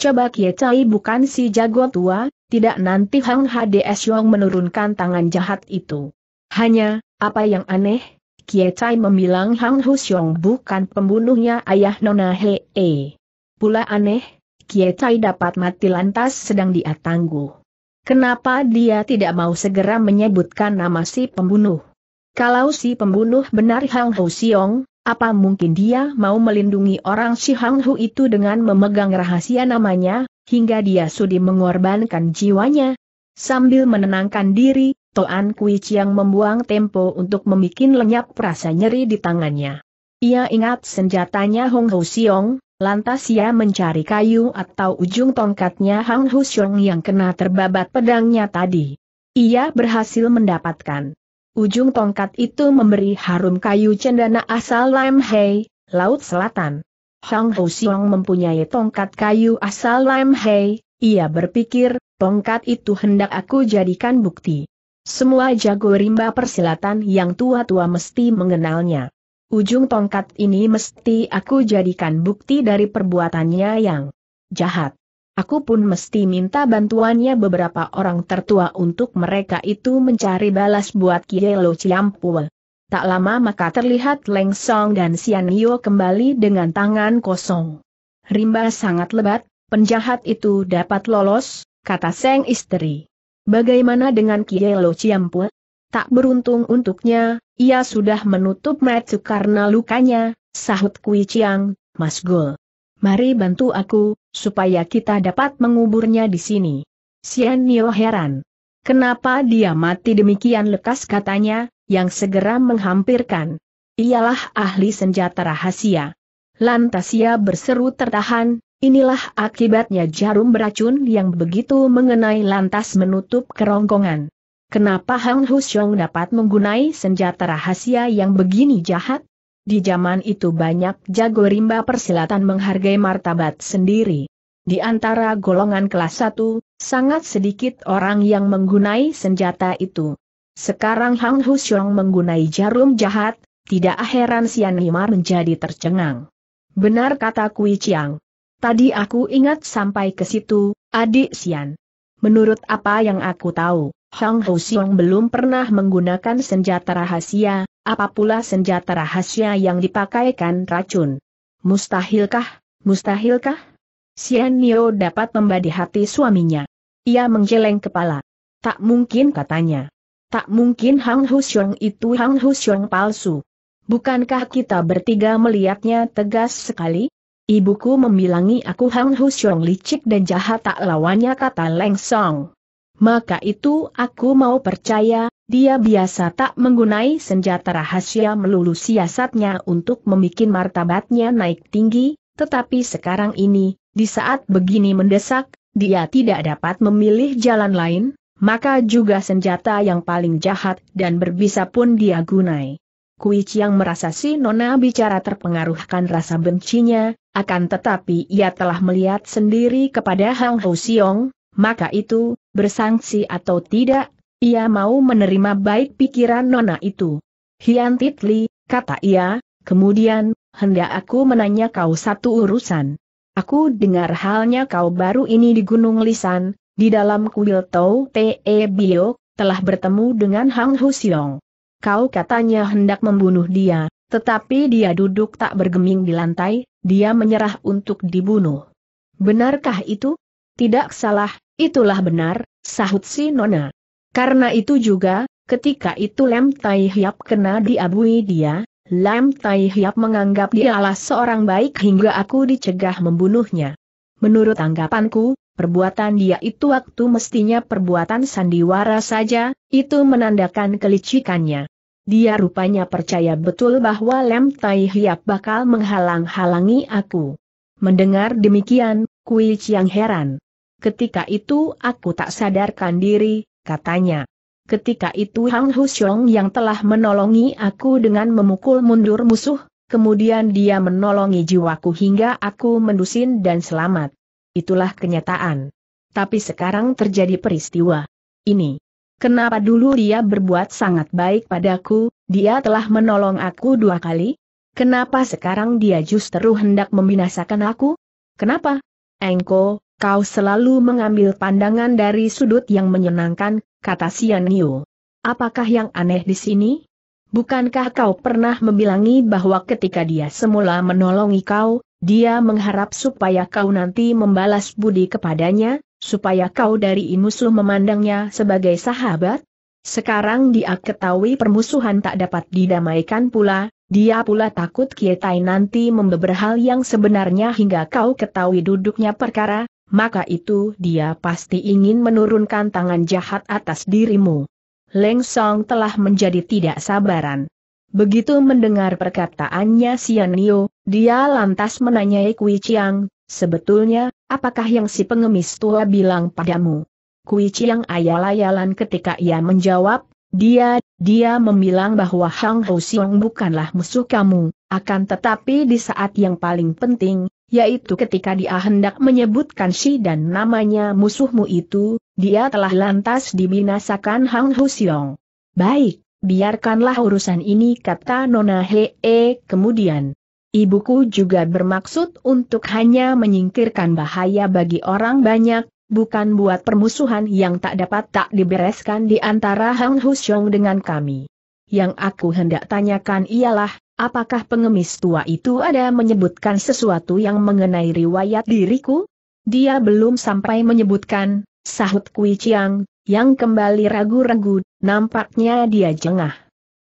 Coba Kietai bukan si jago tua, tidak nanti Hang HDS Yong menurunkan tangan jahat itu. Hanya, apa yang aneh, Kietai memilang Hang Husyong bukan pembunuhnya ayah Nona Hee. E. Pula aneh, Kietai dapat mati lantas sedang dia tangguh. Kenapa dia tidak mau segera menyebutkan nama si pembunuh? Kalau si pembunuh benar Hang Hu Siong, apa mungkin dia mau melindungi orang si Hang Hu itu dengan memegang rahasia namanya, hingga dia sudi mengorbankan jiwanya? Sambil menenangkan diri, Toan Kui Chiang membuang tempo untuk membuat lenyap rasa nyeri di tangannya. Ia ingat senjatanya Hong Hu Siong, lantas ia mencari kayu atau ujung tongkatnya Hang Hu Siong yang kena terbabat pedangnya tadi. Ia berhasil mendapatkan ujung tongkat itu memberi harum kayu cendana asal Lam Hei, Laut Selatan. Hang Ho Siong mempunyai tongkat kayu asal Lam Hei, ia berpikir, tongkat itu hendak aku jadikan bukti. Semua jago rimba persilatan yang tua-tua mesti mengenalnya. Ujung tongkat ini mesti aku jadikan bukti dari perbuatannya yang jahat. Aku pun mesti minta bantuannya beberapa orang tertua untuk mereka itu mencari balas buat Kielo Ciampul. Tak lama maka terlihat Leng Song dan Sian Yeo kembali dengan tangan kosong. Rimba sangat lebat, penjahat itu dapat lolos, kata Seng istri. Bagaimana dengan Kielo Ciampul? Tak beruntung untuknya, ia sudah menutup mata karena lukanya, sahut Kui Chiang, Mas Gul. Mari bantu aku, supaya kita dapat menguburnya di sini. Sian Nio heran. Kenapa dia mati demikian lekas katanya, yang segera menghampirkan. Ialah ahli senjata rahasia. Lantas ia berseru tertahan, inilah akibatnya jarum beracun yang begitu mengenai lantas menutup kerongkongan. Kenapa Hang Husyong dapat menggunai senjata rahasia yang begini jahat? Di zaman itu banyak jago rimba persilatan menghargai martabat sendiri. Di antara golongan kelas 1, sangat sedikit orang yang menggunai senjata itu. Sekarang Hang Husyong menggunai jarum jahat, tidak heran Sian Himar menjadi tercengang. Benar kata Kui Chiang. Tadi aku ingat sampai ke situ, adik Sian. Menurut apa yang aku tahu, Hang Husyong belum pernah menggunakan senjata rahasia, apa pula senjata rahasia yang dipakaikan racun? Mustahilkah? Mustahilkah? Sian Nio dapat membadi hati suaminya. Ia menggeleng kepala. Tak mungkin katanya. Tak mungkin Hang Husyong itu Hang Husyong palsu. Bukankah kita bertiga melihatnya tegas sekali? Ibuku membilangi aku Hang Husyong licik dan jahat tak lawannya kata Leng Song maka itu aku mau percaya, dia biasa tak menggunai senjata rahasia melulu siasatnya untuk membuat martabatnya naik tinggi, tetapi sekarang ini, di saat begini mendesak, dia tidak dapat memilih jalan lain, maka juga senjata yang paling jahat dan berbisa pun dia gunai. Kui yang merasa si Nona bicara terpengaruhkan rasa bencinya, akan tetapi ia telah melihat sendiri kepada Hang Ho Siong, maka itu, bersangsi atau tidak, ia mau menerima baik pikiran nona itu. Hian Titli, kata ia, kemudian, hendak aku menanya kau satu urusan. Aku dengar halnya kau baru ini di Gunung Lisan, di dalam kuil Tau Te e Bio, telah bertemu dengan Hang Husiong. Kau katanya hendak membunuh dia, tetapi dia duduk tak bergeming di lantai, dia menyerah untuk dibunuh. Benarkah itu? Tidak salah, Itulah benar, sahut si Nona. Karena itu juga, ketika itu Lem Tai Hiap kena diabui dia, Lam Tai Hiap menganggap dia dialah seorang baik hingga aku dicegah membunuhnya. Menurut anggapanku, perbuatan dia itu waktu mestinya perbuatan sandiwara saja, itu menandakan kelicikannya. Dia rupanya percaya betul bahwa Lem Tai Hiap bakal menghalang-halangi aku. Mendengar demikian, Kui Chiang heran. Ketika itu aku tak sadarkan diri, katanya. Ketika itu Hang Husyong yang telah menolongi aku dengan memukul mundur musuh, kemudian dia menolongi jiwaku hingga aku mendusin dan selamat. Itulah kenyataan. Tapi sekarang terjadi peristiwa ini. Kenapa dulu dia berbuat sangat baik padaku, dia telah menolong aku dua kali? Kenapa sekarang dia justru hendak membinasakan aku? Kenapa? Engko, Kau selalu mengambil pandangan dari sudut yang menyenangkan, kata Sian Niu. Apakah yang aneh di sini? Bukankah kau pernah membilangi bahwa ketika dia semula menolongi kau, dia mengharap supaya kau nanti membalas budi kepadanya, supaya kau dari musuh memandangnya sebagai sahabat? Sekarang dia ketahui permusuhan tak dapat didamaikan pula, dia pula takut Kietai nanti membeber hal yang sebenarnya hingga kau ketahui duduknya perkara, maka itu dia pasti ingin menurunkan tangan jahat atas dirimu. Leng Song telah menjadi tidak sabaran. Begitu mendengar perkataannya Sian Nio, dia lantas menanyai Kui Chiang, sebetulnya, apakah yang si pengemis tua bilang padamu? Kui Chiang ayal-ayalan ketika ia menjawab, dia, dia membilang bahwa Hang Ho Siong bukanlah musuh kamu, akan tetapi di saat yang paling penting, yaitu ketika dia hendak menyebutkan si dan namanya musuhmu itu, dia telah lantas dibinasakan Hang Husiong. Baik, biarkanlah urusan ini kata Nona He -he. kemudian. Ibuku juga bermaksud untuk hanya menyingkirkan bahaya bagi orang banyak, bukan buat permusuhan yang tak dapat tak dibereskan di antara Hang Husyong dengan kami. Yang aku hendak tanyakan ialah, Apakah pengemis tua itu ada menyebutkan sesuatu yang mengenai riwayat diriku? Dia belum sampai menyebutkan, sahut Kui Chiang, yang kembali ragu-ragu, nampaknya dia jengah.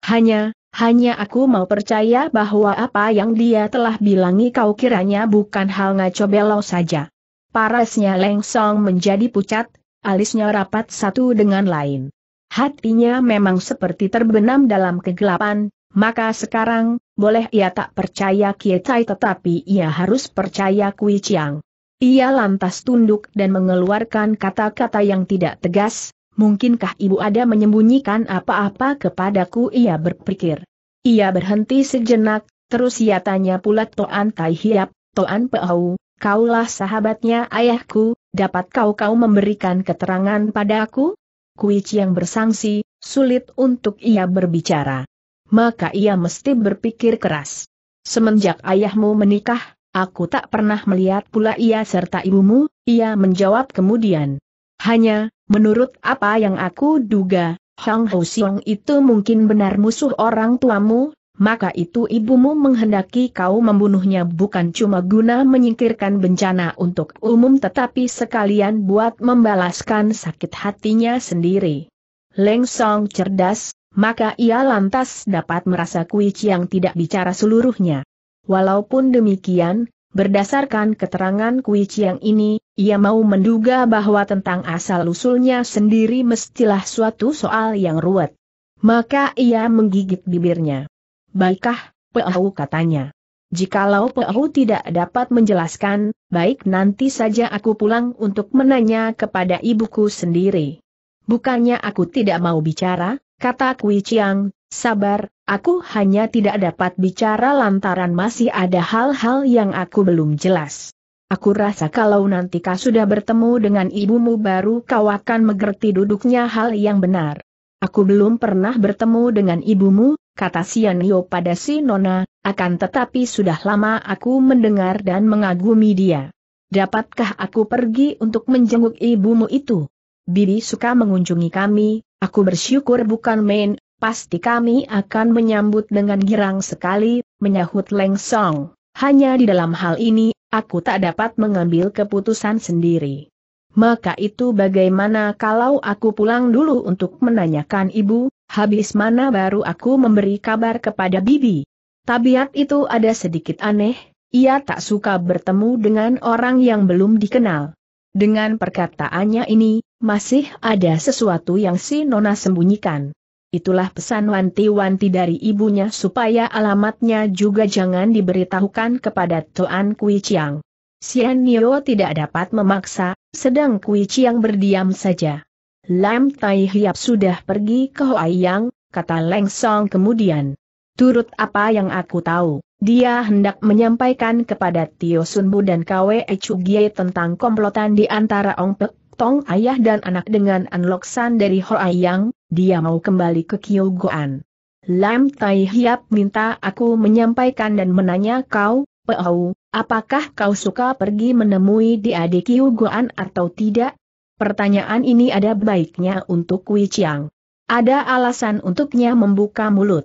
Hanya, hanya aku mau percaya bahwa apa yang dia telah bilangi kau kiranya bukan hal ngaco belau saja. Parasnya lengsong menjadi pucat, alisnya rapat satu dengan lain. Hatinya memang seperti terbenam dalam kegelapan, maka sekarang, boleh ia tak percaya Kie Chai tetapi ia harus percaya Kui Chiang. Ia lantas tunduk dan mengeluarkan kata-kata yang tidak tegas, mungkinkah ibu ada menyembunyikan apa-apa kepadaku ia berpikir. Ia berhenti sejenak, terus ia tanya pula Toan Tai Hiap, Toan Peau, kaulah sahabatnya ayahku, dapat kau kau memberikan keterangan padaku? Kui Chiang bersangsi, sulit untuk ia berbicara maka ia mesti berpikir keras. Semenjak ayahmu menikah, aku tak pernah melihat pula ia serta ibumu, ia menjawab kemudian. Hanya, menurut apa yang aku duga, Hang Ho Siong itu mungkin benar musuh orang tuamu, maka itu ibumu menghendaki kau membunuhnya bukan cuma guna menyingkirkan bencana untuk umum tetapi sekalian buat membalaskan sakit hatinya sendiri. Leng Song cerdas, maka ia lantas dapat merasa kuici yang tidak bicara seluruhnya. Walaupun demikian, berdasarkan keterangan kuici yang ini, ia mau menduga bahwa tentang asal-usulnya sendiri mestilah suatu soal yang ruwet. Maka ia menggigit bibirnya. Baiklah, Pehu katanya. Jikalau Pehu tidak dapat menjelaskan, baik nanti saja aku pulang untuk menanya kepada ibuku sendiri. Bukannya aku tidak mau bicara, Kata Kui Chiang, sabar, aku hanya tidak dapat bicara lantaran masih ada hal-hal yang aku belum jelas. Aku rasa kalau nanti kau sudah bertemu dengan ibumu baru kau akan mengerti duduknya hal yang benar. Aku belum pernah bertemu dengan ibumu, kata Sianio pada si Nona, akan tetapi sudah lama aku mendengar dan mengagumi dia. Dapatkah aku pergi untuk menjenguk ibumu itu? Bibi suka mengunjungi kami, Aku bersyukur bukan main, pasti kami akan menyambut dengan girang sekali, menyahut Leng Song. Hanya di dalam hal ini, aku tak dapat mengambil keputusan sendiri. Maka itu bagaimana kalau aku pulang dulu untuk menanyakan ibu, habis mana baru aku memberi kabar kepada bibi. Tabiat itu ada sedikit aneh, ia tak suka bertemu dengan orang yang belum dikenal. Dengan perkataannya ini, masih ada sesuatu yang si Nona sembunyikan. Itulah pesan wanti-wanti dari ibunya supaya alamatnya juga jangan diberitahukan kepada Tuan Kui Chiang. Xian Nio tidak dapat memaksa, sedang Kui Chiang berdiam saja. Lam Tai Hiap sudah pergi ke Hoa Yang, kata Leng Song kemudian. Turut apa yang aku tahu. Dia hendak menyampaikan kepada Tio Sunbu dan Kwe Gie tentang komplotan di antara Ong Pek Tong ayah dan anak dengan An San dari Hoayang, dia mau kembali ke Goan. Lam Tai Hiap minta aku menyampaikan dan menanya kau, Pau, apakah kau suka pergi menemui dia di Goan atau tidak? Pertanyaan ini ada baiknya untuk Kui Chiang. Ada alasan untuknya membuka mulut.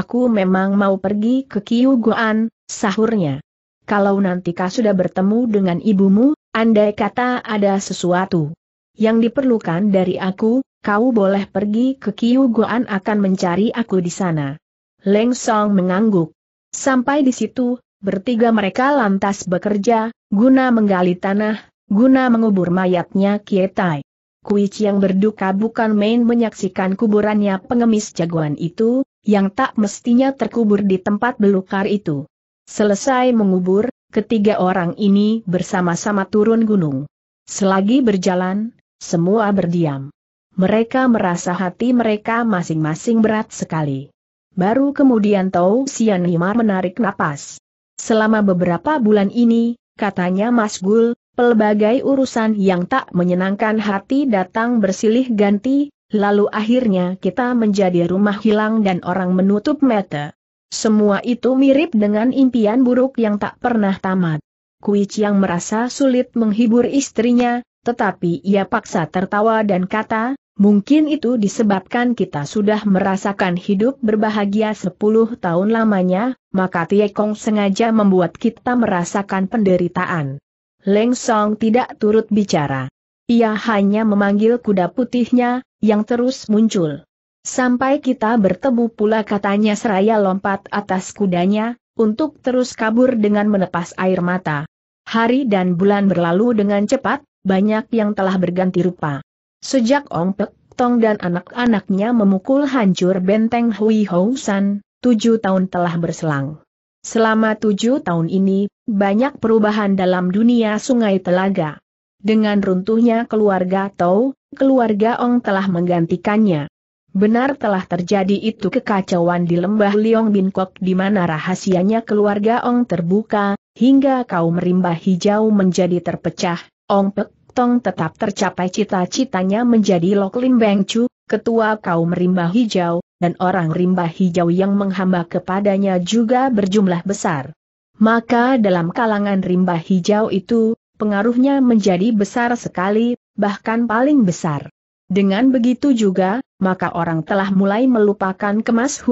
Aku memang mau pergi ke Kyuguan, sahurnya. Kalau nanti kau sudah bertemu dengan ibumu, andai kata ada sesuatu yang diperlukan dari aku, kau boleh pergi ke Kyuguan akan mencari aku di sana. Leng Song mengangguk. Sampai di situ, bertiga mereka lantas bekerja, guna menggali tanah, guna mengubur mayatnya Kietai. Kui yang berduka bukan main menyaksikan kuburannya pengemis jagoan itu, yang tak mestinya terkubur di tempat belukar itu. Selesai mengubur, ketiga orang ini bersama-sama turun gunung. Selagi berjalan, semua berdiam. Mereka merasa hati mereka masing-masing berat sekali. Baru kemudian Tau Sian Himar menarik napas. Selama beberapa bulan ini, katanya Mas Gul, Pelbagai urusan yang tak menyenangkan hati datang bersilih ganti, lalu akhirnya kita menjadi rumah hilang dan orang menutup mata. Semua itu mirip dengan impian buruk yang tak pernah tamat. Kui yang merasa sulit menghibur istrinya, tetapi ia paksa tertawa dan kata, mungkin itu disebabkan kita sudah merasakan hidup berbahagia 10 tahun lamanya, maka Tiekong sengaja membuat kita merasakan penderitaan. Leng Song tidak turut bicara. Ia hanya memanggil kuda putihnya, yang terus muncul. Sampai kita bertemu pula katanya seraya lompat atas kudanya, untuk terus kabur dengan menepas air mata. Hari dan bulan berlalu dengan cepat, banyak yang telah berganti rupa. Sejak Ong Pek Tong dan anak-anaknya memukul hancur benteng Hui Hou San, tujuh tahun telah berselang. Selama tujuh tahun ini, banyak perubahan dalam dunia sungai telaga. Dengan runtuhnya keluarga Tau, keluarga Ong telah menggantikannya. Benar telah terjadi itu kekacauan di lembah Liong Binkok di mana rahasianya keluarga Ong terbuka, hingga kaum rimba hijau menjadi terpecah, Ong Pek Tong tetap tercapai cita-citanya menjadi Lok Lim Beng Chu, ketua kaum rimba hijau, dan orang rimba hijau yang menghamba kepadanya juga berjumlah besar. Maka dalam kalangan rimba hijau itu, pengaruhnya menjadi besar sekali, bahkan paling besar. Dengan begitu juga, maka orang telah mulai melupakan kemas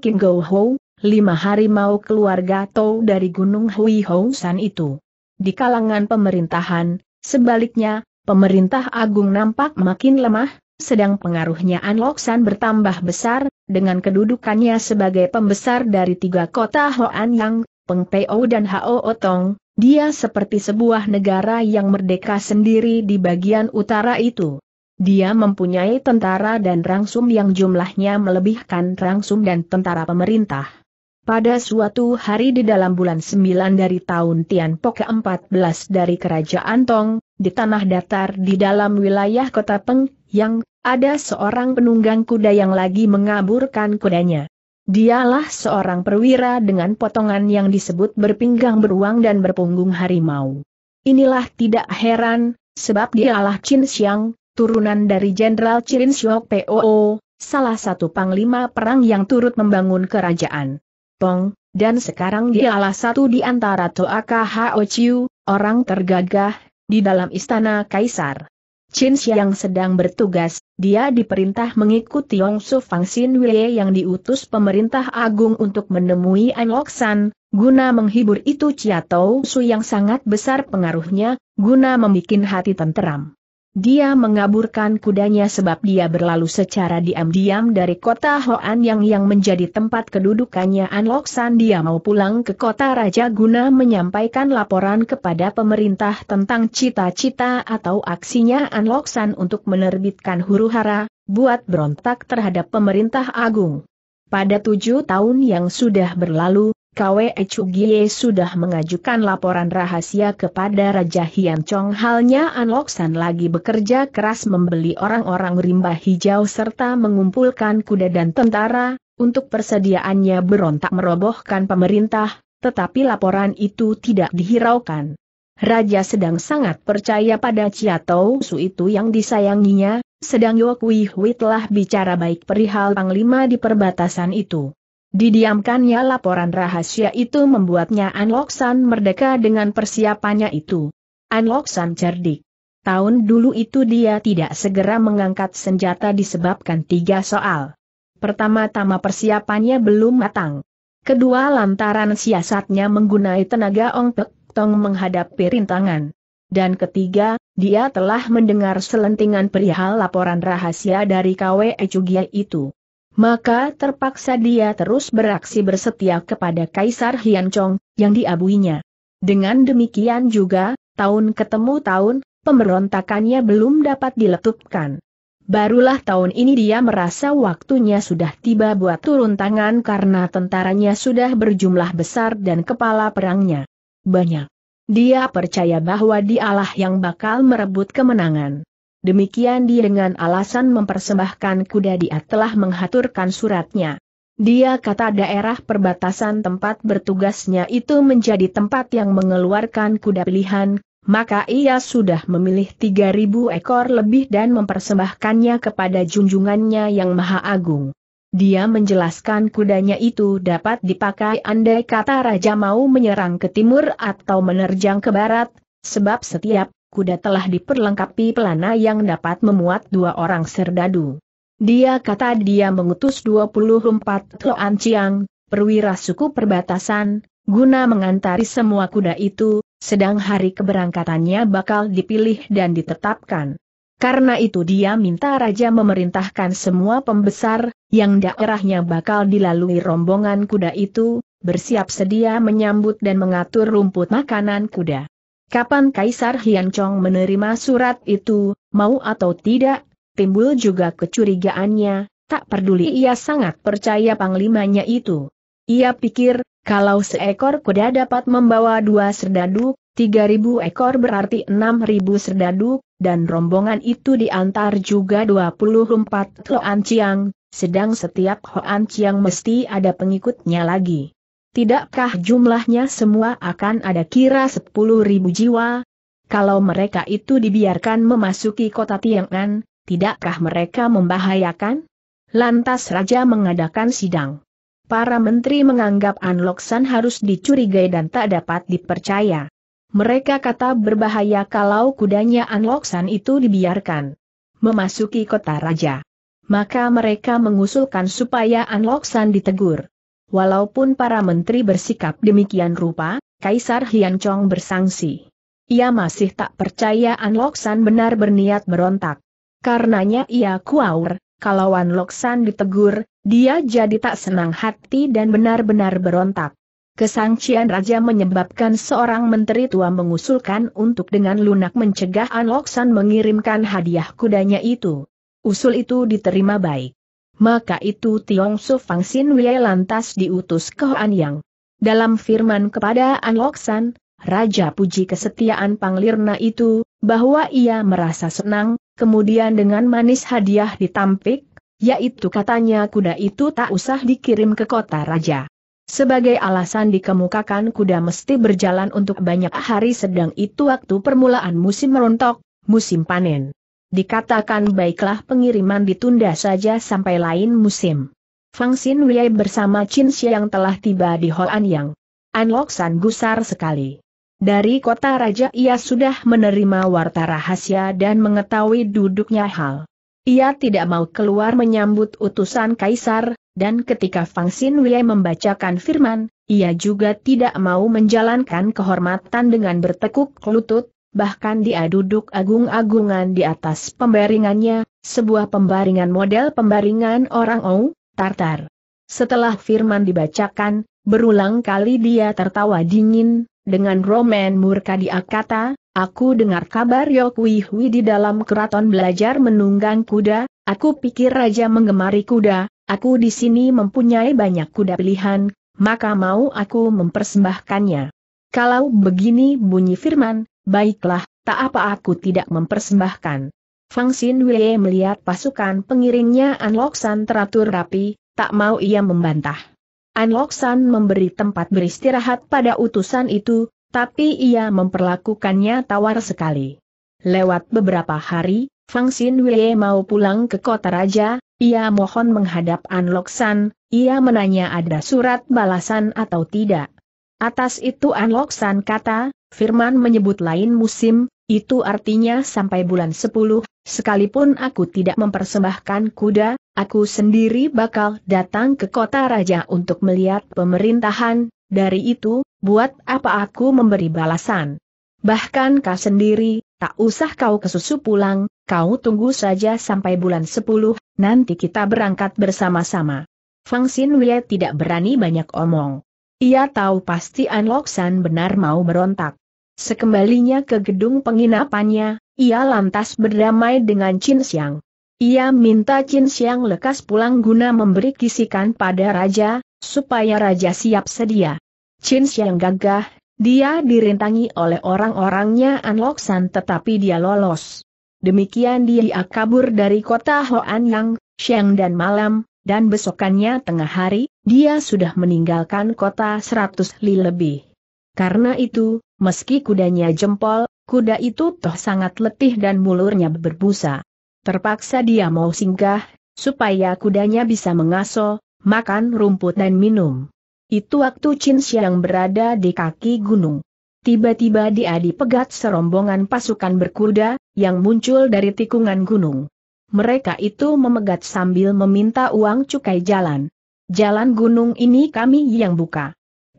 king go Ho, lima harimau keluarga tau dari Gunung Hui Ho San itu. Di kalangan pemerintahan, sebaliknya, pemerintah agung nampak makin lemah, sedang pengaruhnya Anloksan bertambah besar, dengan kedudukannya sebagai pembesar dari tiga kota Hoan Yang, Peng Peo dan Hao Otong, dia seperti sebuah negara yang merdeka sendiri di bagian utara itu. Dia mempunyai tentara dan rangsum yang jumlahnya melebihkan rangsum dan tentara pemerintah. Pada suatu hari di dalam bulan 9 dari tahun Tianpo ke-14 dari Kerajaan Tong, di tanah datar di dalam wilayah kota Peng yang ada seorang penunggang kuda yang lagi mengaburkan kudanya. Dialah seorang perwira dengan potongan yang disebut berpinggang beruang dan berpunggung harimau. Inilah tidak heran, sebab dialah Chin Xiang, turunan dari Jenderal Chirin Xiong POO, salah satu panglima perang yang turut membangun kerajaan Tong, dan sekarang dialah satu di antara Toa Hao Ochiu, orang tergagah, di dalam istana kaisar. Chin yang sedang bertugas, dia diperintah mengikuti Yong Su Fang Xin Wei yang diutus pemerintah agung untuk menemui An San, guna menghibur itu Chia Tau Su yang sangat besar pengaruhnya, guna membuat hati tenteram. Dia mengaburkan kudanya sebab dia berlalu secara diam-diam dari kota Hoan Yang yang menjadi tempat kedudukannya An San dia mau pulang ke kota Raja guna menyampaikan laporan kepada pemerintah tentang cita-cita atau aksinya An San untuk menerbitkan huru-hara, buat berontak terhadap pemerintah agung. Pada tujuh tahun yang sudah berlalu, Kwe Chugie sudah mengajukan laporan rahasia kepada Raja Hian Chong halnya An Loksan lagi bekerja keras membeli orang-orang rimba hijau serta mengumpulkan kuda dan tentara, untuk persediaannya berontak merobohkan pemerintah, tetapi laporan itu tidak dihiraukan. Raja sedang sangat percaya pada Chiatou Su itu yang disayanginya, sedang Yok Wih telah bicara baik perihal Panglima di perbatasan itu. Didiamkannya laporan rahasia itu membuatnya An Anloksan merdeka dengan persiapannya itu. An Anloksan cerdik. Tahun dulu itu dia tidak segera mengangkat senjata disebabkan tiga soal. Pertama-tama persiapannya belum matang. Kedua lantaran siasatnya menggunai tenaga ongpek tong menghadapi rintangan. Dan ketiga, dia telah mendengar selentingan perihal laporan rahasia dari KW Ecugia itu. Maka terpaksa dia terus beraksi bersetia kepada Kaisar Hiancong, yang diabuinya. Dengan demikian juga, tahun ketemu tahun, pemberontakannya belum dapat diletupkan. Barulah tahun ini dia merasa waktunya sudah tiba buat turun tangan karena tentaranya sudah berjumlah besar dan kepala perangnya banyak. Dia percaya bahwa dialah yang bakal merebut kemenangan. Demikian dia dengan alasan mempersembahkan kuda dia telah menghaturkan suratnya. Dia kata daerah perbatasan tempat bertugasnya itu menjadi tempat yang mengeluarkan kuda pilihan, maka ia sudah memilih 3.000 ekor lebih dan mempersembahkannya kepada junjungannya yang maha agung. Dia menjelaskan kudanya itu dapat dipakai andai kata raja mau menyerang ke timur atau menerjang ke barat, sebab setiap kuda telah diperlengkapi pelana yang dapat memuat dua orang serdadu. Dia kata dia mengutus 24 Tuan Chiang, perwira suku perbatasan, guna mengantari semua kuda itu, sedang hari keberangkatannya bakal dipilih dan ditetapkan. Karena itu dia minta Raja memerintahkan semua pembesar, yang daerahnya bakal dilalui rombongan kuda itu, bersiap sedia menyambut dan mengatur rumput makanan kuda. Kapan Kaisar Hian Chong menerima surat itu, mau atau tidak, timbul juga kecurigaannya, tak peduli ia sangat percaya panglimanya itu. Ia pikir, kalau seekor kuda dapat membawa dua serdadu, tiga ribu ekor berarti enam ribu serdadu, dan rombongan itu diantar juga dua puluh empat Hoan Chiang, sedang setiap Hoan Chiang mesti ada pengikutnya lagi. Tidakkah jumlahnya semua akan ada kira sepuluh ribu jiwa? Kalau mereka itu dibiarkan memasuki kota Tiangan, tidakkah mereka membahayakan? Lantas Raja mengadakan sidang. Para menteri menganggap Anloksan harus dicurigai dan tak dapat dipercaya. Mereka kata berbahaya kalau kudanya Anloksan itu dibiarkan memasuki kota raja. Maka mereka mengusulkan supaya Anloksan ditegur. Walaupun para menteri bersikap demikian rupa, Kaisar Hiancong bersangsi. Ia masih tak percaya An Loksan benar berniat berontak. Karenanya ia kuaur, kalau An Loksan ditegur, dia jadi tak senang hati dan benar-benar berontak. Kesangcian Raja menyebabkan seorang menteri tua mengusulkan untuk dengan lunak mencegah An Loksan mengirimkan hadiah kudanya itu. Usul itu diterima baik maka itu Tiong Su Fang Sin Wei lantas diutus ke Anyang. Dalam firman kepada An Loksan, Raja puji kesetiaan Panglirna itu, bahwa ia merasa senang, kemudian dengan manis hadiah ditampik, yaitu katanya kuda itu tak usah dikirim ke kota raja. Sebagai alasan dikemukakan kuda mesti berjalan untuk banyak hari sedang itu waktu permulaan musim merontok, musim panen dikatakan baiklah pengiriman ditunda saja sampai lain musim. Fang Xin Wei bersama Qin Xie yang telah tiba di Hoan Yang. An San gusar sekali. Dari kota raja ia sudah menerima warta rahasia dan mengetahui duduknya hal. Ia tidak mau keluar menyambut utusan kaisar, dan ketika Fang Xin Wei membacakan firman, ia juga tidak mau menjalankan kehormatan dengan bertekuk lutut, bahkan dia duduk agung-agungan di atas pembaringannya, sebuah pembaringan model pembaringan orang Ou, Tartar. Setelah firman dibacakan, berulang kali dia tertawa dingin, dengan roman murka dia kata, aku dengar kabar Yok di dalam keraton belajar menunggang kuda, aku pikir raja menggemari kuda, aku di sini mempunyai banyak kuda pilihan, maka mau aku mempersembahkannya. Kalau begini bunyi firman, Baiklah, tak apa aku tidak mempersembahkan. Fang Xin Wei melihat pasukan pengiringnya An Loxan teratur rapi, tak mau ia membantah. An Loxan memberi tempat beristirahat pada utusan itu, tapi ia memperlakukannya tawar sekali. Lewat beberapa hari, Fang Xin Wei mau pulang ke kota raja, ia mohon menghadap An Loxan, ia menanya ada surat balasan atau tidak. Atas itu An Loxan kata, Firman menyebut lain musim, itu artinya sampai bulan 10, sekalipun aku tidak mempersembahkan kuda, aku sendiri bakal datang ke kota raja untuk melihat pemerintahan, dari itu, buat apa aku memberi balasan? Bahkan kau sendiri, tak usah kau kesusu pulang, kau tunggu saja sampai bulan 10, nanti kita berangkat bersama-sama. Fang Xin Wei tidak berani banyak omong. Ia tahu pasti An San benar mau berontak. Sekembalinya ke gedung penginapannya, ia lantas berdamai dengan Chin Xiang. Ia minta Chin Xiang lekas pulang guna memberi kisikan pada raja, supaya raja siap sedia. Chin Xiang gagah, dia dirintangi oleh orang-orangnya An Loxan, tetapi dia lolos. Demikian dia kabur dari kota Hoan Yang, siang dan malam, dan besokannya tengah hari, dia sudah meninggalkan kota 100 li lebih. Karena itu, Meski kudanya jempol, kuda itu toh sangat letih dan mulurnya berbusa. Terpaksa dia mau singgah, supaya kudanya bisa mengaso, makan rumput dan minum. Itu waktu Chin Xiang berada di kaki gunung. Tiba-tiba dia dipegat serombongan pasukan berkuda, yang muncul dari tikungan gunung. Mereka itu memegat sambil meminta uang cukai jalan. Jalan gunung ini kami yang buka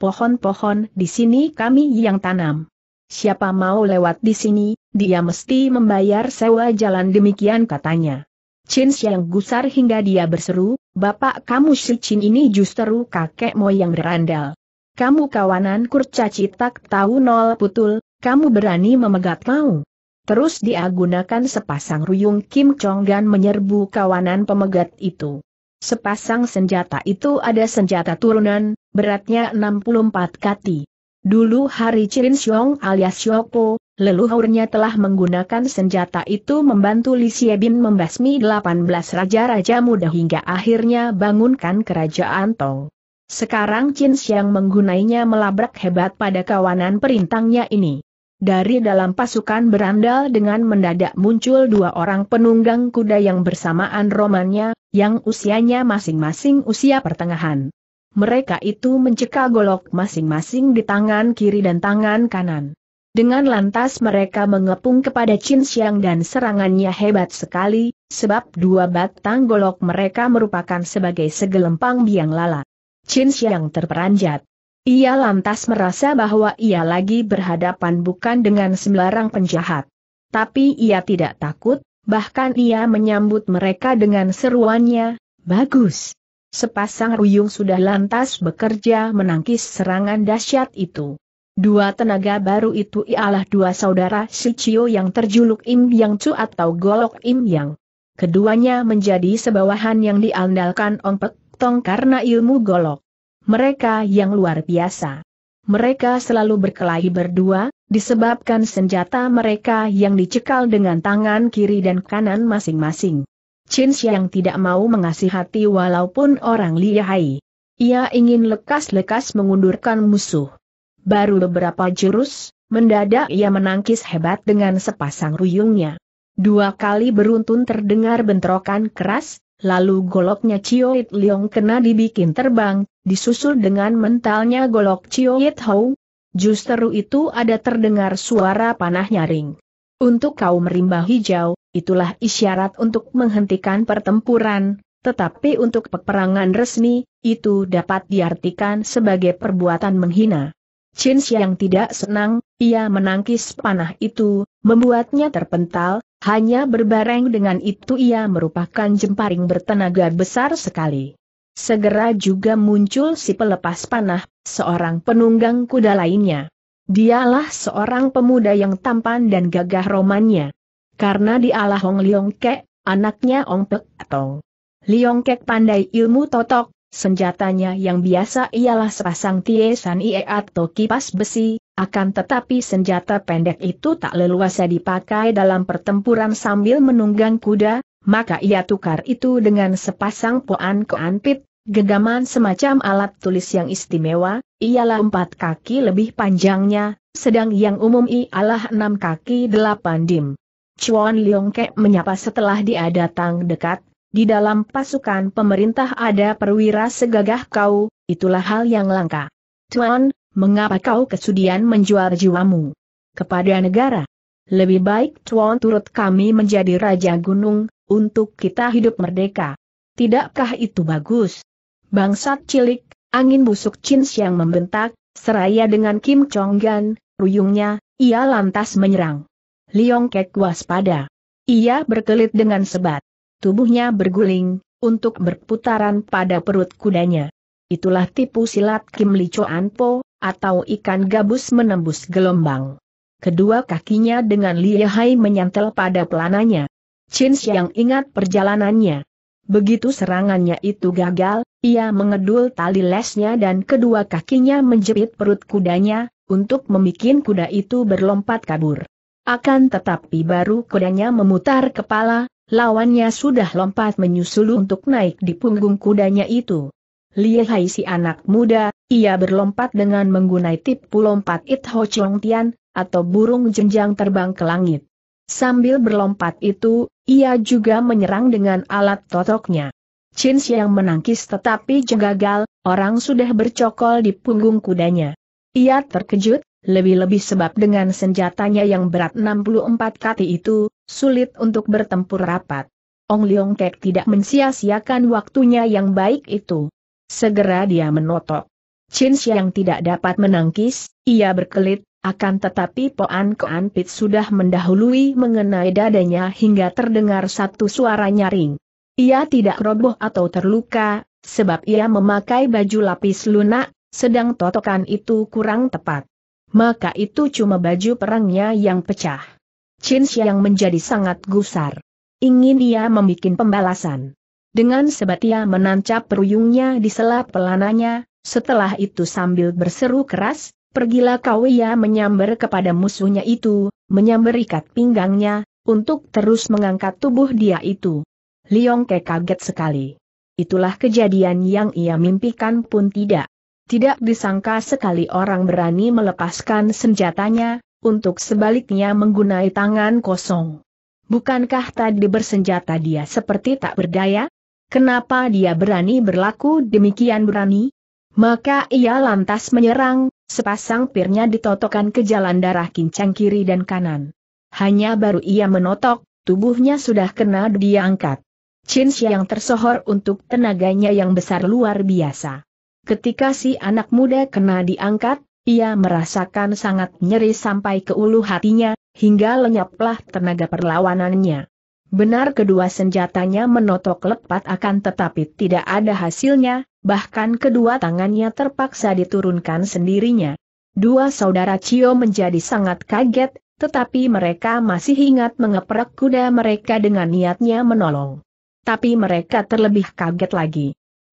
pohon-pohon di sini kami yang tanam. Siapa mau lewat di sini, dia mesti membayar sewa jalan demikian katanya. Chin yang gusar hingga dia berseru, Bapak kamu si Chin ini justru kakek moyang berandal. Kamu kawanan kurcaci tak tahu nol putul, kamu berani memegat mau. Terus dia gunakan sepasang ruyung Kim Chong Gan menyerbu kawanan pemegat itu. Sepasang senjata itu ada senjata turunan, beratnya 64 kati. Dulu hari Cirin Xiong alias Xiopo, leluhurnya telah menggunakan senjata itu membantu Li Xiebin membasmi 18 raja-raja muda hingga akhirnya bangunkan kerajaan Tong. Sekarang Chin Xiang menggunainya melabrak hebat pada kawanan perintangnya ini. Dari dalam pasukan berandal dengan mendadak muncul dua orang penunggang kuda yang bersamaan romannya, yang usianya masing-masing usia pertengahan. Mereka itu mencekal golok masing-masing di tangan kiri dan tangan kanan. Dengan lantas mereka mengepung kepada Chin Xiang dan serangannya hebat sekali, sebab dua batang golok mereka merupakan sebagai segelempang biang lala. Chin Xiang terperanjat. Ia lantas merasa bahwa ia lagi berhadapan bukan dengan sembarang penjahat. Tapi ia tidak takut, bahkan ia menyambut mereka dengan seruannya, bagus. Sepasang ruyung sudah lantas bekerja menangkis serangan dahsyat itu. Dua tenaga baru itu ialah dua saudara Sicio yang terjuluk Im Yang Chu atau Golok Im Yang. Keduanya menjadi sebawahan yang diandalkan Ong Pek Tong karena ilmu Golok mereka yang luar biasa. Mereka selalu berkelahi berdua, disebabkan senjata mereka yang dicekal dengan tangan kiri dan kanan masing-masing. Chin yang tidak mau mengasihati walaupun orang lihai. Ia ingin lekas-lekas mengundurkan musuh. Baru beberapa jurus, mendadak ia menangkis hebat dengan sepasang ruyungnya. Dua kali beruntun terdengar bentrokan keras, lalu goloknya Chioit Leong kena dibikin terbang, disusul dengan mentalnya golok Cio Yit Hou. Justru itu ada terdengar suara panah nyaring. Untuk kau merimba hijau, itulah isyarat untuk menghentikan pertempuran, tetapi untuk peperangan resmi, itu dapat diartikan sebagai perbuatan menghina. Chin yang tidak senang, ia menangkis panah itu, membuatnya terpental, hanya berbareng dengan itu ia merupakan jemparing bertenaga besar sekali. Segera juga muncul si pelepas panah, seorang penunggang kuda lainnya. Dialah seorang pemuda yang tampan dan gagah romannya. Karena dialah Hong Leong Kek, anaknya Ong Pek Tong. Leong Kek pandai ilmu totok, senjatanya yang biasa ialah sepasang San ie atau kipas besi, akan tetapi senjata pendek itu tak leluasa dipakai dalam pertempuran sambil menunggang kuda, maka ia tukar itu dengan sepasang poan keanpit, Gegaman semacam alat tulis yang istimewa, ialah empat kaki lebih panjangnya, sedang yang umum ialah enam kaki delapan dim. Chuan Leongke menyapa setelah dia datang dekat, di dalam pasukan pemerintah ada perwira segagah kau, itulah hal yang langka. Tuan, mengapa kau kesudian menjual jiwamu? Kepada negara. Lebih baik Tuan turut kami menjadi Raja Gunung, untuk kita hidup merdeka. Tidakkah itu bagus? Bangsat cilik, angin busuk Chin yang membentak, seraya dengan Kim Chong Gan, ruyungnya, ia lantas menyerang. Liong Kek waspada. Ia berkelit dengan sebat. Tubuhnya berguling, untuk berputaran pada perut kudanya. Itulah tipu silat Kim Li Choan Po, atau ikan gabus menembus gelombang. Kedua kakinya dengan lihai menyantel pada pelananya. Chin Xiang ingat perjalanannya. Begitu serangannya itu gagal, ia mengedul tali lesnya dan kedua kakinya menjepit perut kudanya, untuk membuat kuda itu berlompat kabur. Akan tetapi baru kudanya memutar kepala, lawannya sudah lompat menyusul untuk naik di punggung kudanya itu. Lihai si anak muda, ia berlompat dengan menggunai tipu lompat It Ho Chong Tian, atau burung jenjang terbang ke langit. Sambil berlompat itu, ia juga menyerang dengan alat totoknya. Chin yang menangkis tetapi gagal, orang sudah bercokol di punggung kudanya. Ia terkejut, lebih-lebih sebab dengan senjatanya yang berat 64 kati itu, sulit untuk bertempur rapat. Ong Leong Kek tidak mensia-siakan waktunya yang baik itu. Segera dia menotok. Chin yang tidak dapat menangkis, ia berkelit, akan tetapi Poan Koan Pit sudah mendahului mengenai dadanya hingga terdengar satu suara nyaring. Ia tidak roboh atau terluka, sebab ia memakai baju lapis lunak, sedang totokan itu kurang tepat. Maka itu cuma baju perangnya yang pecah. Chin yang menjadi sangat gusar. Ingin ia membuat pembalasan. Dengan sebat ia menancap peruyungnya di sela pelananya, setelah itu sambil berseru keras, Pergilah kau ia menyambar kepada musuhnya itu, menyambar ikat pinggangnya, untuk terus mengangkat tubuh dia itu. Liong Ke kaget sekali. Itulah kejadian yang ia mimpikan pun tidak. Tidak disangka sekali orang berani melepaskan senjatanya, untuk sebaliknya menggunai tangan kosong. Bukankah tadi bersenjata dia seperti tak berdaya? Kenapa dia berani berlaku demikian berani? Maka ia lantas menyerang, Sepasang pirnya ditotokkan ke jalan darah kincang kiri dan kanan. Hanya baru ia menotok, tubuhnya sudah kena diangkat. Chin yang tersohor untuk tenaganya yang besar luar biasa. Ketika si anak muda kena diangkat, ia merasakan sangat nyeri sampai ke ulu hatinya, hingga lenyaplah tenaga perlawanannya. Benar kedua senjatanya menotok lepat akan tetapi tidak ada hasilnya, bahkan kedua tangannya terpaksa diturunkan sendirinya. Dua saudara Cio menjadi sangat kaget, tetapi mereka masih ingat mengeprek kuda mereka dengan niatnya menolong. Tapi mereka terlebih kaget lagi.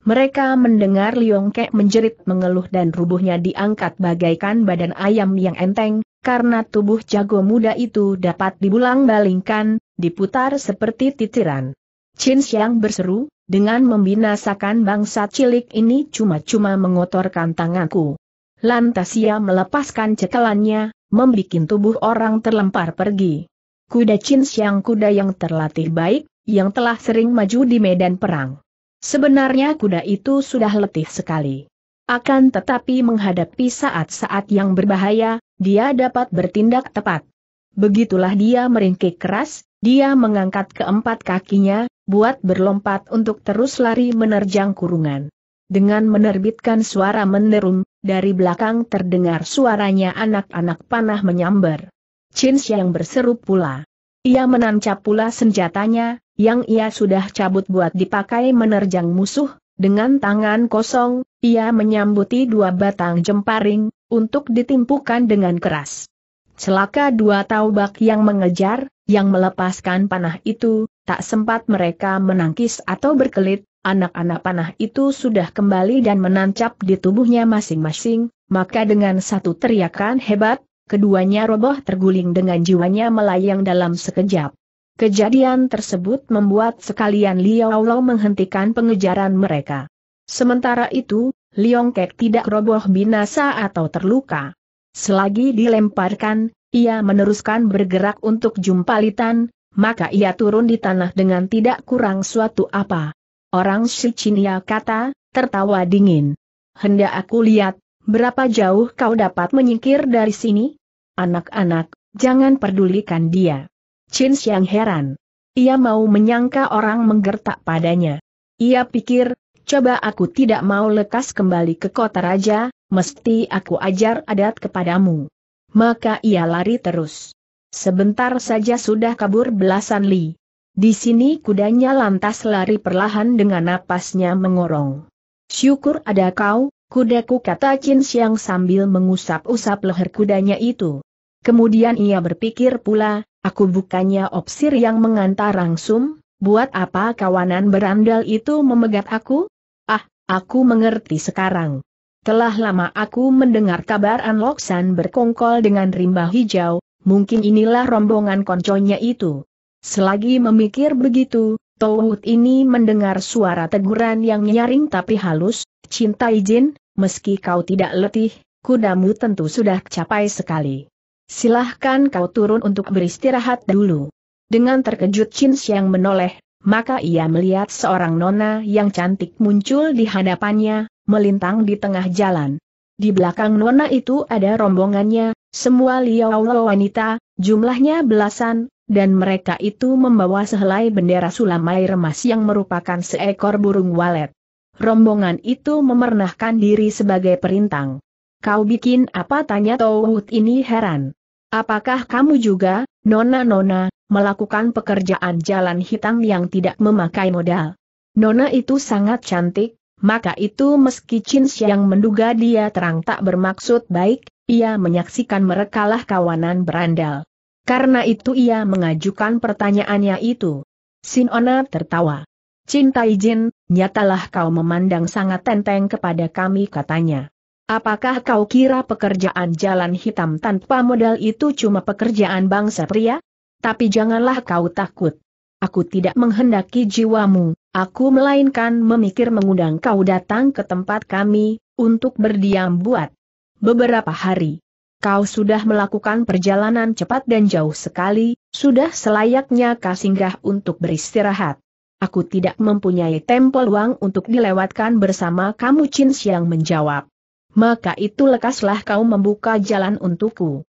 Mereka mendengar Liong Kek menjerit mengeluh dan rubuhnya diangkat bagaikan badan ayam yang enteng, karena tubuh jago muda itu dapat dibulang-balingkan, diputar seperti titiran. Chin Xiang berseru, dengan membinasakan bangsa cilik ini cuma-cuma mengotorkan tanganku. Lantas ia melepaskan cekelannya, membuat tubuh orang terlempar pergi. Kuda Chin Siang kuda yang terlatih baik, yang telah sering maju di medan perang. Sebenarnya kuda itu sudah letih sekali. Akan tetapi menghadapi saat-saat yang berbahaya, dia dapat bertindak tepat. Begitulah dia meringkik keras, dia mengangkat keempat kakinya, buat berlompat untuk terus lari menerjang kurungan. Dengan menerbitkan suara menerum, dari belakang terdengar suaranya anak-anak panah menyambar. Chin yang berseru pula. Ia menancap pula senjatanya, yang ia sudah cabut buat dipakai menerjang musuh, dengan tangan kosong, ia menyambuti dua batang jemparing, untuk ditimpukan dengan keras. Celaka dua taubak yang mengejar, yang melepaskan panah itu, Tak sempat mereka menangkis atau berkelit, anak-anak panah itu sudah kembali dan menancap di tubuhnya masing-masing, maka dengan satu teriakan hebat, keduanya roboh terguling dengan jiwanya melayang dalam sekejap. Kejadian tersebut membuat sekalian Liao Lao menghentikan pengejaran mereka. Sementara itu, Liong Kek tidak roboh binasa atau terluka. Selagi dilemparkan, ia meneruskan bergerak untuk jumpalitan, maka ia turun di tanah dengan tidak kurang suatu apa. Orang Sicinia kata, tertawa dingin. Hendak aku lihat, berapa jauh kau dapat menyingkir dari sini? Anak-anak, jangan pedulikan dia. Chin Xiang heran. Ia mau menyangka orang menggertak padanya. Ia pikir, coba aku tidak mau lekas kembali ke kota raja, mesti aku ajar adat kepadamu. Maka ia lari terus. Sebentar saja sudah kabur belasan li. Di sini kudanya lantas lari perlahan dengan napasnya mengorong. Syukur ada kau, kudaku kata Chin Xiang sambil mengusap-usap leher kudanya itu. Kemudian ia berpikir pula, aku bukannya opsir yang mengantar langsung, buat apa kawanan berandal itu memegat aku? Ah, aku mengerti sekarang. Telah lama aku mendengar kabar An Loxan berkongkol dengan rimba hijau, mungkin inilah rombongan konconya itu. Selagi memikir begitu, Tauhut ini mendengar suara teguran yang nyaring tapi halus, cinta izin, meski kau tidak letih, kudamu tentu sudah capai sekali. Silahkan kau turun untuk beristirahat dulu. Dengan terkejut Chin Xiang menoleh, maka ia melihat seorang nona yang cantik muncul di hadapannya, melintang di tengah jalan. Di belakang nona itu ada rombongannya, semua Liao wanita, jumlahnya belasan, dan mereka itu membawa sehelai bendera sulam sulamai emas yang merupakan seekor burung walet. Rombongan itu memernahkan diri sebagai perintang. Kau bikin apa tanya Tauhut ini heran. Apakah kamu juga, Nona-Nona, melakukan pekerjaan jalan hitam yang tidak memakai modal? Nona itu sangat cantik, maka itu meski Chin yang menduga dia terang tak bermaksud baik, ia menyaksikan merekalah kawanan berandal. Karena itu ia mengajukan pertanyaannya itu. Sinona tertawa. Cinta izin, nyatalah kau memandang sangat tenteng kepada kami katanya. Apakah kau kira pekerjaan jalan hitam tanpa modal itu cuma pekerjaan bangsa pria? Tapi janganlah kau takut. Aku tidak menghendaki jiwamu, aku melainkan memikir mengundang kau datang ke tempat kami, untuk berdiam buat beberapa hari. Kau sudah melakukan perjalanan cepat dan jauh sekali, sudah selayaknya kau singgah untuk beristirahat. Aku tidak mempunyai tempo luang untuk dilewatkan bersama kamu Chin yang menjawab. Maka itu lekaslah kau membuka jalan untukku.